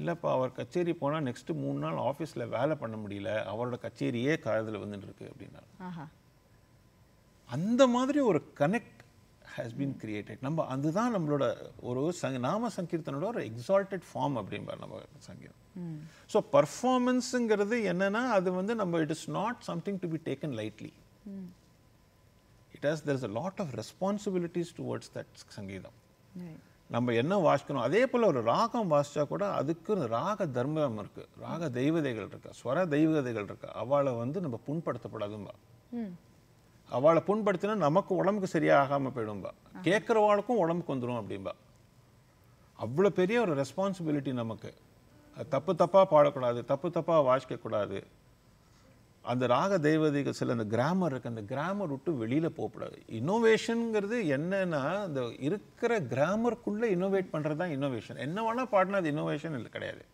இல்லைப்பா அவர் கச்சேரி போனால் நெக்ஸ்ட்டு மூணு நாள் ஆஃபீஸில் வேலை பண்ண முடியல அவரோட கச்சேரியே காலத்தில் வந்துட்டுருக்கு அப்படின்னா அந்த மாதிரி ஒரு கனெக்ட் ஹேஸ் பீன் கிரியேட்டட் நம்ம அதுதான் நம்மளோட ஒரு சங்க நாம சங்கீர்த்தனோட ஒரு எக்ஸால்டட் ஃபார்ம் அப்படிம்பார் நம்ம சங்கீதம் ஸோ பர்ஃபார்மன்ஸுங்கிறது என்னென்னா அது வந்து நம்ம it is not something to be taken lightly it has there is a lot of responsibilities towards that சங்கீதம் நம்ம என்ன வாசிக்கணும் அதே போல் ஒரு ராகம் வாசித்தா கூட அதுக்கு ராக தர்மம் இருக்குது ராக தெய்வதைகள் இருக்கா ஸ்வர தெய்வதைகள் இருக்கா அவளை வந்து நம்ம புண்படுத்தப்படாதும்பா அவளை புண்படுத்தினா நமக்கு உடம்புக்கு சரியாகாமல் போயிடும்பா கேட்குறவாளுக்கும் உடம்புக்கு வந்துடும் அப்படிம்பா அவ்வளோ பெரிய ஒரு ரெஸ்பான்சிபிலிட்டி நமக்கு தப்பு தப்பாக பாடக்கூடாது தப்பு தப்பாக வாசிக்கக்கூடாது அந்த ராக தெய்வதைகள் சில அந்த கிராமர் இருக்குது அந்த கிராமர் விட்டு வெளியில் போகக்கூடாது இன்னோவேஷனுங்கிறது என்னென்னா அந்த இருக்கிற கிராமருக்குள்ளே இன்னோவேட் பண்ணுறது தான் இன்னோவேஷன் என்ன வேணால் பாடினா அது இன்னோவேஷன் இல்லை கிடையாது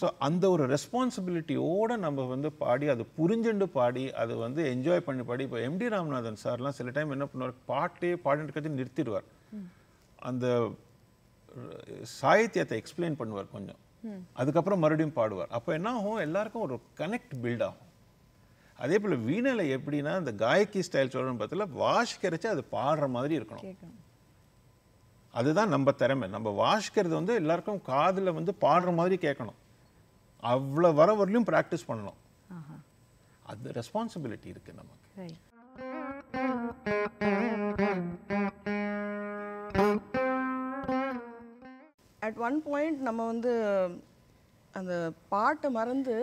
ஸோ அந்த ஒரு ரெஸ்பான்சிபிலிட்டியோடு நம்ம வந்து பாடி அது புரிஞ்சுண்டு பாடி அது வந்து என்ஜாய் பண்ணி பாடி இப்போ எம்டி ராமநாதன் சார்லாம் சில டைம் என்ன பண்ணுவார் பாட்டே பாடிட்டு நிறுத்திடுவார் அந்த சாகித்யத்தை எக்ஸ்பிளைன் பண்ணுவார் கொஞ்சம் அதுக்கப்புறம் மறுபடியும் பாடுவார் அப்போ என்ன ஆகும் எல்லாருக்கும் ஒரு கனெக்ட் பில்ட் ஆகும் அதே போல் வீணையில் எப்படின்னா அந்த காயக்கி ஸ்டைல் சொல்கிறோன்னு பார்த்தல வாசிக்கிறச்சு அது பாடுற மாதிரி இருக்கணும் அதுதான் நம்ம திறமை நம்ம வாசிக்கிறது வந்து எல்லாருக்கும் காதில் வந்து பாடுற மாதிரி கேட்கணும் அவ்வளோ வர வரலையும் ப்ராக்டிஸ் பண்ணணும் அது ரெஸ்பான்சிபிலிட்டி இருக்குது நமக்கு அட் ஒன் பாயிண்ட் நம்ம வந்து அந்த பாட்டை மறந்து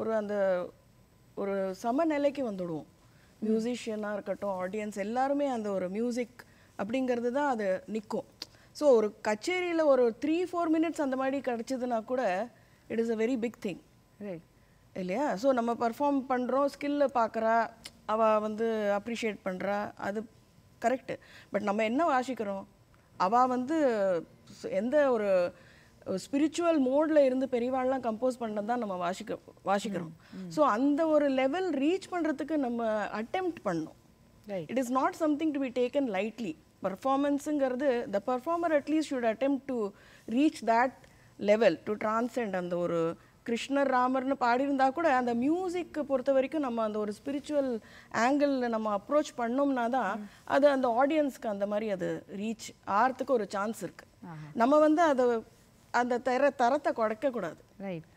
ஒரு அந்த ஒரு சமநிலைக்கு வந்துடுவோம் மியூசிஷியனாக இருக்கட்டும் ஆடியன்ஸ் எல்லாருமே அந்த ஒரு மியூசிக் அப்படிங்கிறது தான் அது நிற்கும் ஸோ ஒரு கச்சேரியில் ஒரு த்ரீ ஃபோர் மினிட்ஸ் அந்த மாதிரி கிடச்சிதுன்னா கூட it is a very big thing right இல்லையா ஸோ நம்ம பர்ஃபார்ம் பண்ணுறோம் ஸ்கில்லை பார்க்குறா அவள் வந்து அப்ரிஷியேட் பண்ணுறா அது கரெக்டு பட் நம்ம என்ன வாசிக்கிறோம் அவள் வந்து எந்த ஒரு ஸ்பிரிச்சுவல் மோடில் இருந்து பெரியவாள்லாம் கம்போஸ் பண்ணது தான் நம்ம வாசிக்க வாசிக்கிறோம் ஸோ அந்த ஒரு லெவல் ரீச் பண்ணுறதுக்கு நம்ம அட்டெம்ப்ட் பண்ணோம் it is not something to be taken lightly பர்ஃபார்மன்ஸுங்கிறது the performer at least should attempt to reach that level to transcend அந்த ஒரு கிருஷ்ணர் ராமர்னு பாடியிருந்தா கூட அந்த மியூசிக்கு பொறுத்த வரைக்கும் நம்ம அந்த ஒரு ஸ்பிரிச்சுவல் ஆங்கிளில் நம்ம அப்ரோச் பண்ணோம்னா தான் அது அந்த ஆடியன்ஸ்க்கு அந்த மாதிரி அது ரீச் ஆகிறதுக்கு ஒரு சான்ஸ் இருக்குது நம்ம வந்து அதை அந்த தர தரத்தை குறைக்கக்கூடாது ரைட்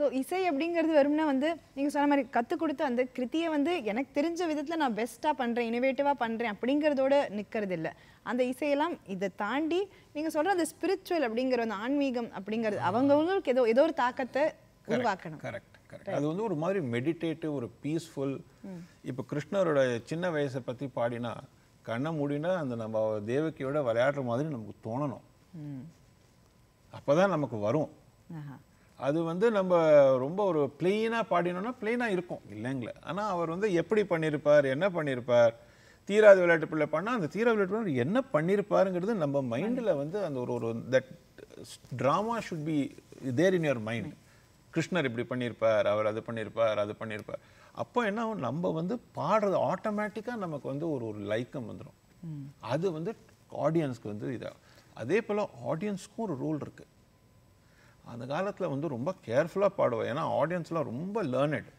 ஸோ இசை அப்படிங்கிறது வரும்னா வந்து நீங்கள் சொன்ன மாதிரி கற்றுக் கொடுத்து அந்த கிருத்தியை வந்து எனக்கு தெரிஞ்ச விதத்தில் நான் பெஸ்ட்டாக பண்ணுறேன் இனோவேட்டிவாக பண்ணுறேன் அப்படிங்கிறதோட நிற்கிறது இல்லை அந்த இசையெல்லாம் இதை தாண்டி நீங்கள் சொல்கிற அந்த ஸ்பிரிச்சுவல் அப்படிங்கிற அந்த ஆன்மீகம் அப்படிங்கிறது அவங்கவுங்களுக்கு ஏதோ ஏதோ ஒரு தாக்கத்தை உருவாக்கணும் கரெக்ட் கரெக்ட் அது வந்து ஒரு மாதிரி மெடிடேட்டிவ் ஒரு பீஸ்ஃபுல் இப்போ கிருஷ்ணரோட சின்ன வயசை பற்றி பாடினா கண்ணை மூடினா அந்த நம்ம தேவகியோட விளையாடுற மாதிரி நமக்கு தோணணும் அப்போ தான் நமக்கு வரும் அது வந்து நம்ம ரொம்ப ஒரு பிளெயினாக பாடினோம்னா பிளெயினாக இருக்கும் இல்லைங்களே ஆனால் அவர் வந்து எப்படி பண்ணியிருப்பார் என்ன பண்ணியிருப்பார் தீராத விளையாட்டு பிள்ளை பண்ணால் அந்த தீரா விளையாட்டு பிள்ளை என்ன பண்ணியிருப்பாருங்கிறது நம்ம மைண்டில் வந்து அந்த ஒரு ஒரு that drama should be there in your mind கிருஷ்ணர் இப்படி பண்ணியிருப்பார் அவர் அது பண்ணியிருப்பார் அது பண்ணியிருப்பார் அப்போ என்ன நம்ம வந்து பாடுறது ஆட்டோமேட்டிக்காக நமக்கு வந்து ஒரு ஒரு லைக்கம் வந்துடும் அது வந்து ஆடியன்ஸ்க்கு வந்து இதாக அதே போல் ஆடியன்ஸ்க்கும் ஒரு ரூல் இருக்குது அந்த காலத்தில் வந்து ரொம்ப கேர்ஃபுல்லாக பாடுவாள் ஏன்னா ஆடியன்ஸ்லாம் ரொம்ப லேர்னட்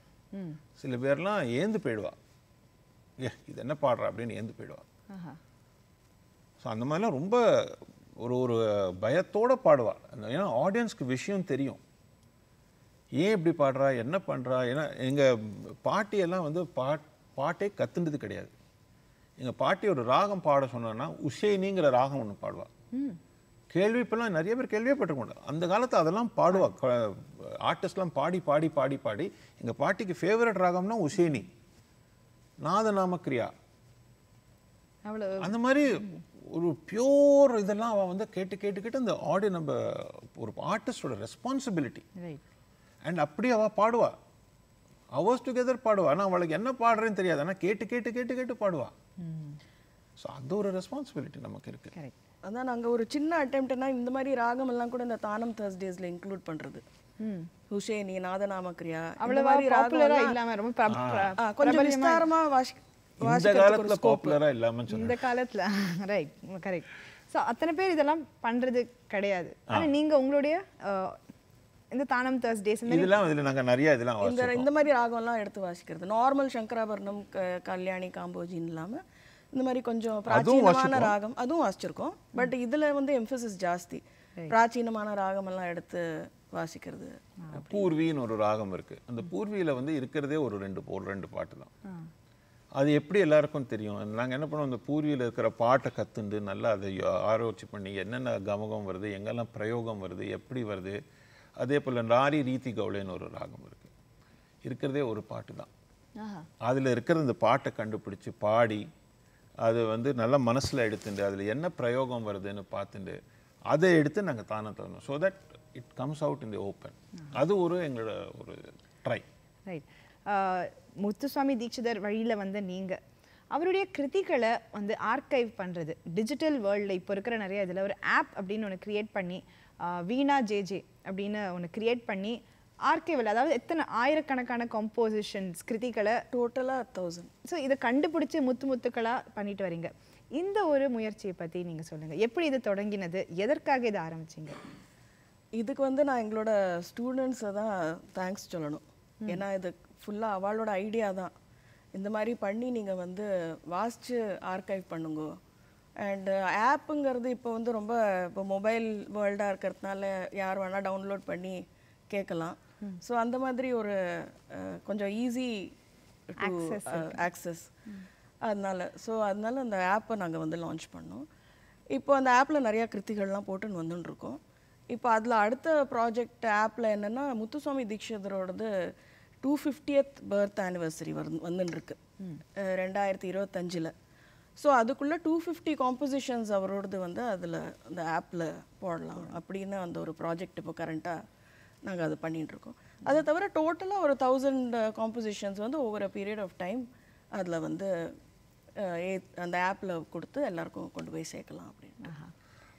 சில பேர்லாம் ஏந்து போயிடுவா ஏ இது என்ன பாடுறா அப்படின்னு ஏந்து போயிடுவா ஸோ அந்த மாதிரிலாம் ரொம்ப ஒரு ஒரு பயத்தோடு பாடுவாள் ஏன்னா ஆடியன்ஸ்க்கு விஷயம் தெரியும் ஏன் இப்படி பாடுறா என்ன பண்ணுறா ஏன்னா எங்கள் பாட்டியெல்லாம் வந்து பாட் பாட்டே கத்துனது கிடையாது எங்கள் பாட்டி ஒரு ராகம் பாட சொன்னோன்னா உஷேனிங்கிற ராகம் ஒன்று பாடுவாள் கேள்வி இப்போல்லாம் நிறைய பேர் கேள்வியே பட்டுக்கொண்டோம் அந்த காலத்தில் அதெல்லாம் பாடுவா ஆர்டிஸ்ட்லாம் பாடி பாடி பாடி பாடி எங்கள் பாட்டிக்கு ஃபேவரட் ராகம்னா உசேனி நாம கிரியா அந்த மாதிரி ஒரு பியூர் இதெல்லாம் அவன் வந்து கேட்டு கேட்டு கேட்டு அந்த ஆடியோ நம்ம ஒரு ஆர்டிஸ்டோட ரெஸ்பான்சிபிலிட்டி அண்ட் அப்படி அவள் பாடுவா அவர்ஸ் டுகெதர் பாடுவா ஆனால் அவளுக்கு என்ன பாடுறேன்னு தெரியாது ஆனால் கேட்டு கேட்டு கேட்டு கேட்டு பாடுவா ஸோ அது ஒரு ரெஸ்பான்சிபிலிட்டி நமக்கு இருக்குது அதான் நாங்கள் ஒரு சின்ன அட்டம்ப்ட்னா இந்த மாதிரி ராகம் எல்லாம் கூட இந்த தானம் தேர்ஸ்டேஸில் இன்க்ளூட் பண்ணுறது ஹுஷேனி நாதநாமக்ரியா அவ்வளோ மாதிரி ராகுலரா இல்லாம ரொம்ப கொஞ்சம் விஸ்தாரமா வாசி இந்த காலத்துல பாப்புலரா இல்லாம இந்த காலத்துல ரைட் கரெக்ட் ஸோ அத்தனை பேர் இதெல்லாம் பண்றது கிடையாது ஆனா நீங்க உங்களுடைய இந்த தானம் தேர்ஸ்டேஸ் இதெல்லாம் இதில் நாங்கள் நிறைய இதெல்லாம் இந்த இந்த மாதிரி எல்லாம் எடுத்து வாசிக்கிறது நார்மல் சங்கராபரணம் கல்யாணி காம்போஜின் இல்லாமல் இந்த மாதிரி கொஞ்சம் பிராச்சீனமான ராகம் அதுவும் வாசிச்சிருக்கோம் பட் இதுல வந்து எம்ஃபசிஸ் ஜாஸ்தி பிராச்சீனமான ராகம் எல்லாம் எடுத்து வாசிக்கிறது பூர்வின்னு ஒரு ராகம் இருக்கு அந்த பூர்வியில வந்து இருக்கிறதே ஒரு ரெண்டு போல் ரெண்டு பாட்டு தான் அது எப்படி எல்லாருக்கும் தெரியும் நாங்கள் என்ன பண்ணுவோம் அந்த பூர்வியில் இருக்கிற பாட்டை கற்றுண்டு நல்லா அதை ஆரோச்சி பண்ணி என்னென்ன கமகம் வருது எங்கெல்லாம் பிரயோகம் வருது எப்படி வருது அதே போல் நாரி ரீதி கவுளேன்னு ஒரு ராகம் இருக்குது இருக்கிறதே ஒரு பாட்டு தான் அதில் இருக்கிற இந்த பாட்டை கண்டுபிடிச்சி பாடி அது வந்து நல்ல மனசில் எடுத்துட்டு அதில் என்ன பிரயோகம் வருதுன்னு பார்த்துட்டு அதை எடுத்து நாங்கள் தானே தரணும் so that it comes out in the open அது ஒரு எங்களோட ஒரு ட்ரை ரைட் முத்துசாமி தீட்சிதர் வழியில் வந்த நீங்கள் அவருடைய கிருதிகளை வந்து ஆர்கைவ் பண்ணுறது டிஜிட்டல் வேர்ல்டில் இப்போ இருக்கிற நிறைய இதில் ஒரு ஆப் அப்படின்னு ஒன்று க்ரியேட் பண்ணி வீணா ஜேஜே அப்படின்னு ஒன்று க்ரியேட் பண்ணி ஆர்கேவில் அதாவது எத்தனை ஆயிரக்கணக்கான கம்போசிஷன்ஸ் கிருதிகளை டோட்டலாக தௌசண்ட் ஸோ இதை கண்டுபிடிச்சி முத்து முத்துக்களாக பண்ணிட்டு வரீங்க இந்த ஒரு முயற்சியை பற்றி நீங்கள் சொல்லுங்கள் எப்படி இது தொடங்கினது எதற்காக இதை ஆரம்பிச்சிங்க இதுக்கு வந்து நான் எங்களோட ஸ்டூடெண்ட்ஸை தான் தேங்க்ஸ் சொல்லணும் ஏன்னா இது ஃபுல்லாக அவளோட ஐடியா தான் இந்த மாதிரி பண்ணி நீங்கள் வந்து வாசித்து ஆர்கைவ் பண்ணுங்க அண்டு ஆப்புங்கிறது இப்போ வந்து ரொம்ப இப்போ மொபைல் வேர்ல்டாக இருக்கிறதுனால யார் வேணால் டவுன்லோட் பண்ணி கேட்கலாம் ஸோ அந்த மாதிரி ஒரு கொஞ்சம் ஈஸி ஆக்சஸ் அதனால் ஸோ அதனால் அந்த ஆப்பை நாங்கள் வந்து லான்ச் பண்ணோம் இப்போ அந்த ஆப்பில் நிறையா கிருத்திகள்லாம் போட்டுன்னு வந்துட்டுருக்கோம் இப்போ அதில் அடுத்த ப்ராஜெக்ட் ஆப்பில் என்னென்னா முத்துசுவாமி தீட்சிதரோடது டூ ஃபிஃப்டியத் பர்த் ஆனிவர்சரி வந்து வந்துட்டுருக்கு ரெண்டாயிரத்தி இருபத்தஞ்சில் ஸோ அதுக்குள்ளே டூ ஃபிஃப்டி காம்போசிஷன்ஸ் அவரோடது வந்து அதில் அந்த ஆப்பில் போடலாம் அப்படின்னு அந்த ஒரு ப்ராஜெக்ட் இப்போ கரண்ட்டாக நாங்கள் அதை பண்ணிகிட்ருக்கோம் அதை தவிர டோட்டலாக ஒரு தௌசண்ட் காம்போசிஷன்ஸ் uh, வந்து ஒவ்வொரு பீரியட் ஆஃப் டைம் அதில் வந்து uh, அந்த ஆப்பில் கொடுத்து எல்லாருக்கும் கொண்டு போய் சேர்க்கலாம் அப்படின்னா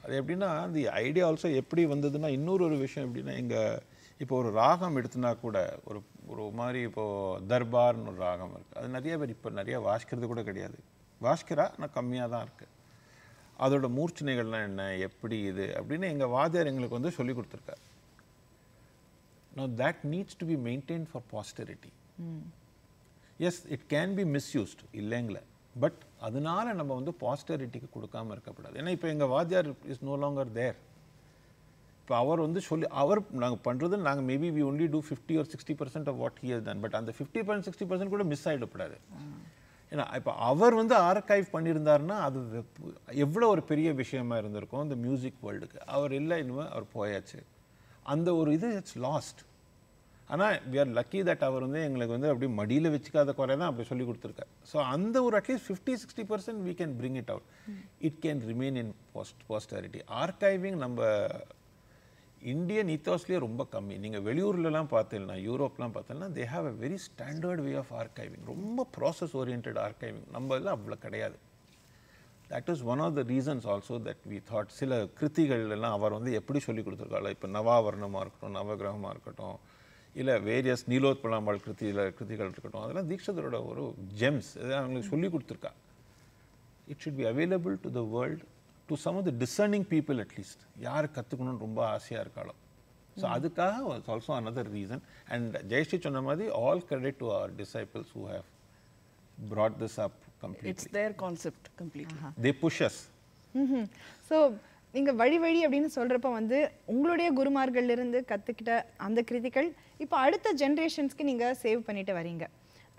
அது எப்படின்னா அந்த ஐடியா ஆல்சோ எப்படி வந்ததுன்னா இன்னொரு ஒரு விஷயம் எப்படின்னா எங்கள் இப்போ ஒரு ராகம் எடுத்துனா கூட ஒரு ஒரு மாதிரி இப்போது தர்பார்னு ஒரு ராகம் இருக்குது அது நிறைய பேர் இப்போ நிறைய வாசிக்கிறது கூட கிடையாது வாசிக்கிறா ஆனால் கம்மியாக தான் இருக்குது அதோட மூர்ச்சனைகள்லாம் என்ன எப்படி இது அப்படின்னு எங்கள் வாத்தியார் எங்களுக்கு வந்து சொல்லி கொடுத்துருக்காரு Now, that needs to be maintained for posterity. Mm. Yes it can be misused இல்லைங்கள பட் அதனால நம்ம வந்து பாஸ்டரிட்டிக்கு கொடுக்காம இருக்கக்கூடாது ஏன்னா இப்போ எங்கள் வாத்தியார் இஸ் நோ லாங்கர் தேர் இப்போ அவர் வந்து சொல்லி அவர் நாங்கள் பண்ணுறது நாங்கள் maybe we only two fifty ஒரு sixty percent of what here தான் பட் அந்த ஃபிஃப்டி பர்சன்ட் சிக்ஸ்டி பர்சன்ட் கூட மிஸ் ஆகிடக்கூடாது ஏன்னா இப்போ அவர் வந்து ஆர்கைவ் பண்ணியிருந்தாருன்னா அது எவ்வளோ ஒரு பெரிய விஷயமா இருந்திருக்கும் இந்த மியூசிக் வேர்ல்டுக்கு அவர் இல்லை இன்னுமே அவர் போயாச்சு அந்த ஒரு இது இட்ஸ் லாஸ்ட் ஆனால் வி ஆர் லக்கி தட் அவர் வந்து எங்களுக்கு வந்து அப்படி மடியில் வச்சுக்காத குறை தான் அப்படி சொல்லி கொடுத்துருக்காரு ஸோ அந்த ஒரு at least fifty sixty percent we can bring it out it can remain in post posterity archiving நம்ம இந்தியன் ஈத்தாஸ்லேயே ரொம்ப கம்மி நீங்கள் வெளியூர்லலாம் பார்த்தீங்கன்னா யூரோப்லாம் பார்த்தீங்கன்னா they have a very standard way of archiving ரொம்ப ப்ராசஸ் ஓரியன்ட் ஆர்கைவிங் நம்ம இதில் அவ்வளோ கிடையாது that is one of the reasons also that we thought சில கிருத்திகள் எல்லாம் அவர் வந்து எப்படி சொல்லி கொடுத்துருக்காள் இப்போ நவாவரணமாக இருக்கட்டும் நவகிரகமாக இருக்கட்டும் இல்லை வேரியஸ் நீலோத்பலாம்பாள் கிருத்தியில் கிருத்திகள் இருக்கட்டும் அதெல்லாம் தீட்சதரோட ஒரு ஜெம்ஸ் இதை அவங்களுக்கு சொல்லி கொடுத்துருக்கா it should be available to the world to some of the discerning people at least யார் கற்றுக்கணும்னு ரொம்ப ஆசையாக இருக்காளோ ஸோ அதுக்காக was also another reason and Jayashree சொன்ன மாதிரி all credit to our disciples who have brought this up completely. It's their concept completely. Uh -huh. They push us. Mm -hmm. So நீங்கள் வழி வழி அப்படின்னு சொல்கிறப்ப வந்து உங்களுடைய இருந்து கற்றுக்கிட்ட அந்த கிருதிகள் இப்போ அடுத்த ஜென்ரேஷன்ஸ்க்கு நீங்கள் சேவ் பண்ணிட்டு வரீங்க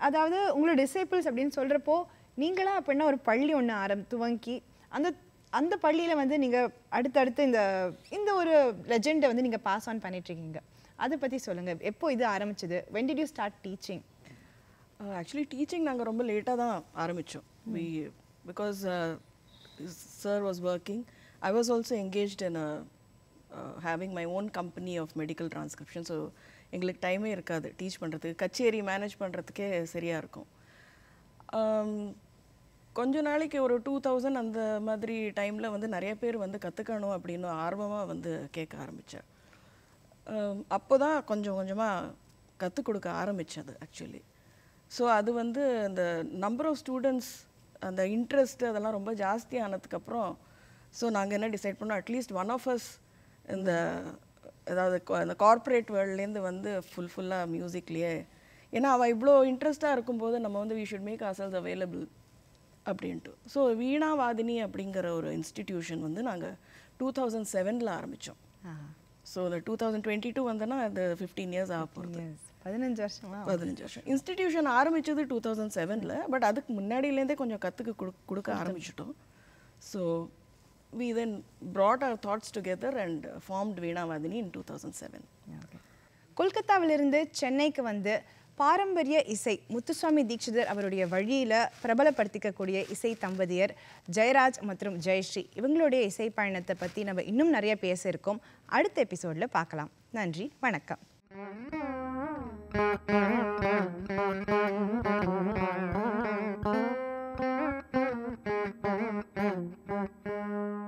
அதாவது உங்களோட டிசைபிள்ஸ் அப்படின்னு சொல்கிறப்போ நீங்களாக அப்படின்னா ஒரு பள்ளி ஒன்று ஆரம் துவங்கி அந்த அந்த பள்ளியில் வந்து நீங்கள் அடுத்தடுத்து இந்த இந்த ஒரு லெஜெண்டை வந்து நீங்கள் பாஸ் ஆன் பண்ணிட்டுருக்கீங்க அதை பற்றி சொல்லுங்கள் எப்போ இது ஆரம்பிச்சது when did you start teaching actually teaching நாங்கள் ரொம்ப லேட்டாக தான் ஆரம்பித்தோம் we because sir was working I was also engaged in having my own company of medical transcription so எங்களுக்கு டைமே இருக்காது டீச் பண்ணுறதுக்கு கச்சேரி மேனேஜ் பண்ணுறதுக்கே சரியாக இருக்கும் um, கொஞ்ச நாளைக்கு ஒரு டூ தௌசண்ட் அந்த மாதிரி டைமில் வந்து நிறைய பேர் வந்து கற்றுக்கணும் அப்படின்னு ஆர்வமாக வந்து கேட்க ஆரம்பித்தேன் um, அப்போ தான் கொஞ்சம் கொஞ்சமாக கற்றுக் கொடுக்க ஆரம்பித்தேன் அது ஆக்சுவலி ஸோ அது வந்து அந்த நம்பர் ஆஃப் ஸ்டூடெண்ட்ஸ் அந்த இன்ட்ரெஸ்ட் அதெல்லாம் ரொம்ப ஜாஸ்தி ஆனதுக்கப்புறம் ஸோ நாங்கள் என்ன டிசைட் பண்ணோம் அட்லீஸ்ட் ஒன் ஆஃப் அஸ் இந்த அதாவது அந்த கார்ப்பரேட் வேர்ல்ட்லேருந்து வந்து ஃபுல் ஃபுல்லாக மியூசிக்லேயே ஏன்னா அவள் இவ்வளோ இன்ட்ரெஸ்ட்டாக இருக்கும்போது நம்ம வந்து we should make ourselves available அப்படின்ட்டு ஸோ வீணாவாதினி அப்படிங்கிற ஒரு இன்ஸ்டிடியூஷன் வந்து நாங்கள் டூ தௌசண்ட் செவனில் ஆரம்பித்தோம் ஸோ இந்த டூ தௌசண்ட் டுவெண்ட்டி டூ வந்தோன்னா அது ஃபிஃப்டீன் இயர்ஸ் ஆக போகிறது பதினஞ்சு வருஷமா பதினஞ்சு வருஷம் இன்ஸ்டிடியூஷன் ஆரம்பித்தது டூ தௌசண்ட் செவனில் பட் அதுக்கு முன்னாடியிலேருந்தே கொஞ்சம் கற்றுக்கு கொடு கொடுக்க ஆரம்பிச்சிட்டோம் so we then brought our thoughts together and formed Veenavadini in two thousand seven கொல்கத்தாவிலிருந்து சென்னைக்கு வந்து பாரம்பரிய இசை முத்துசுவாமி தீட்சிதர் அவருடைய வழியில் பிரபலப்படுத்திக்கக்கூடிய இசை தம்பதியர் ஜெயராஜ் மற்றும் ஜெயஸ்ரீ இவங்களுடைய இசை பயணத்தை பற்றி நம்ம இன்னும் நிறைய பேசியிருக்கோம் அடுத்த எபிசோடில் பார்க்கலாம் நன்றி வணக்கம் Thank you.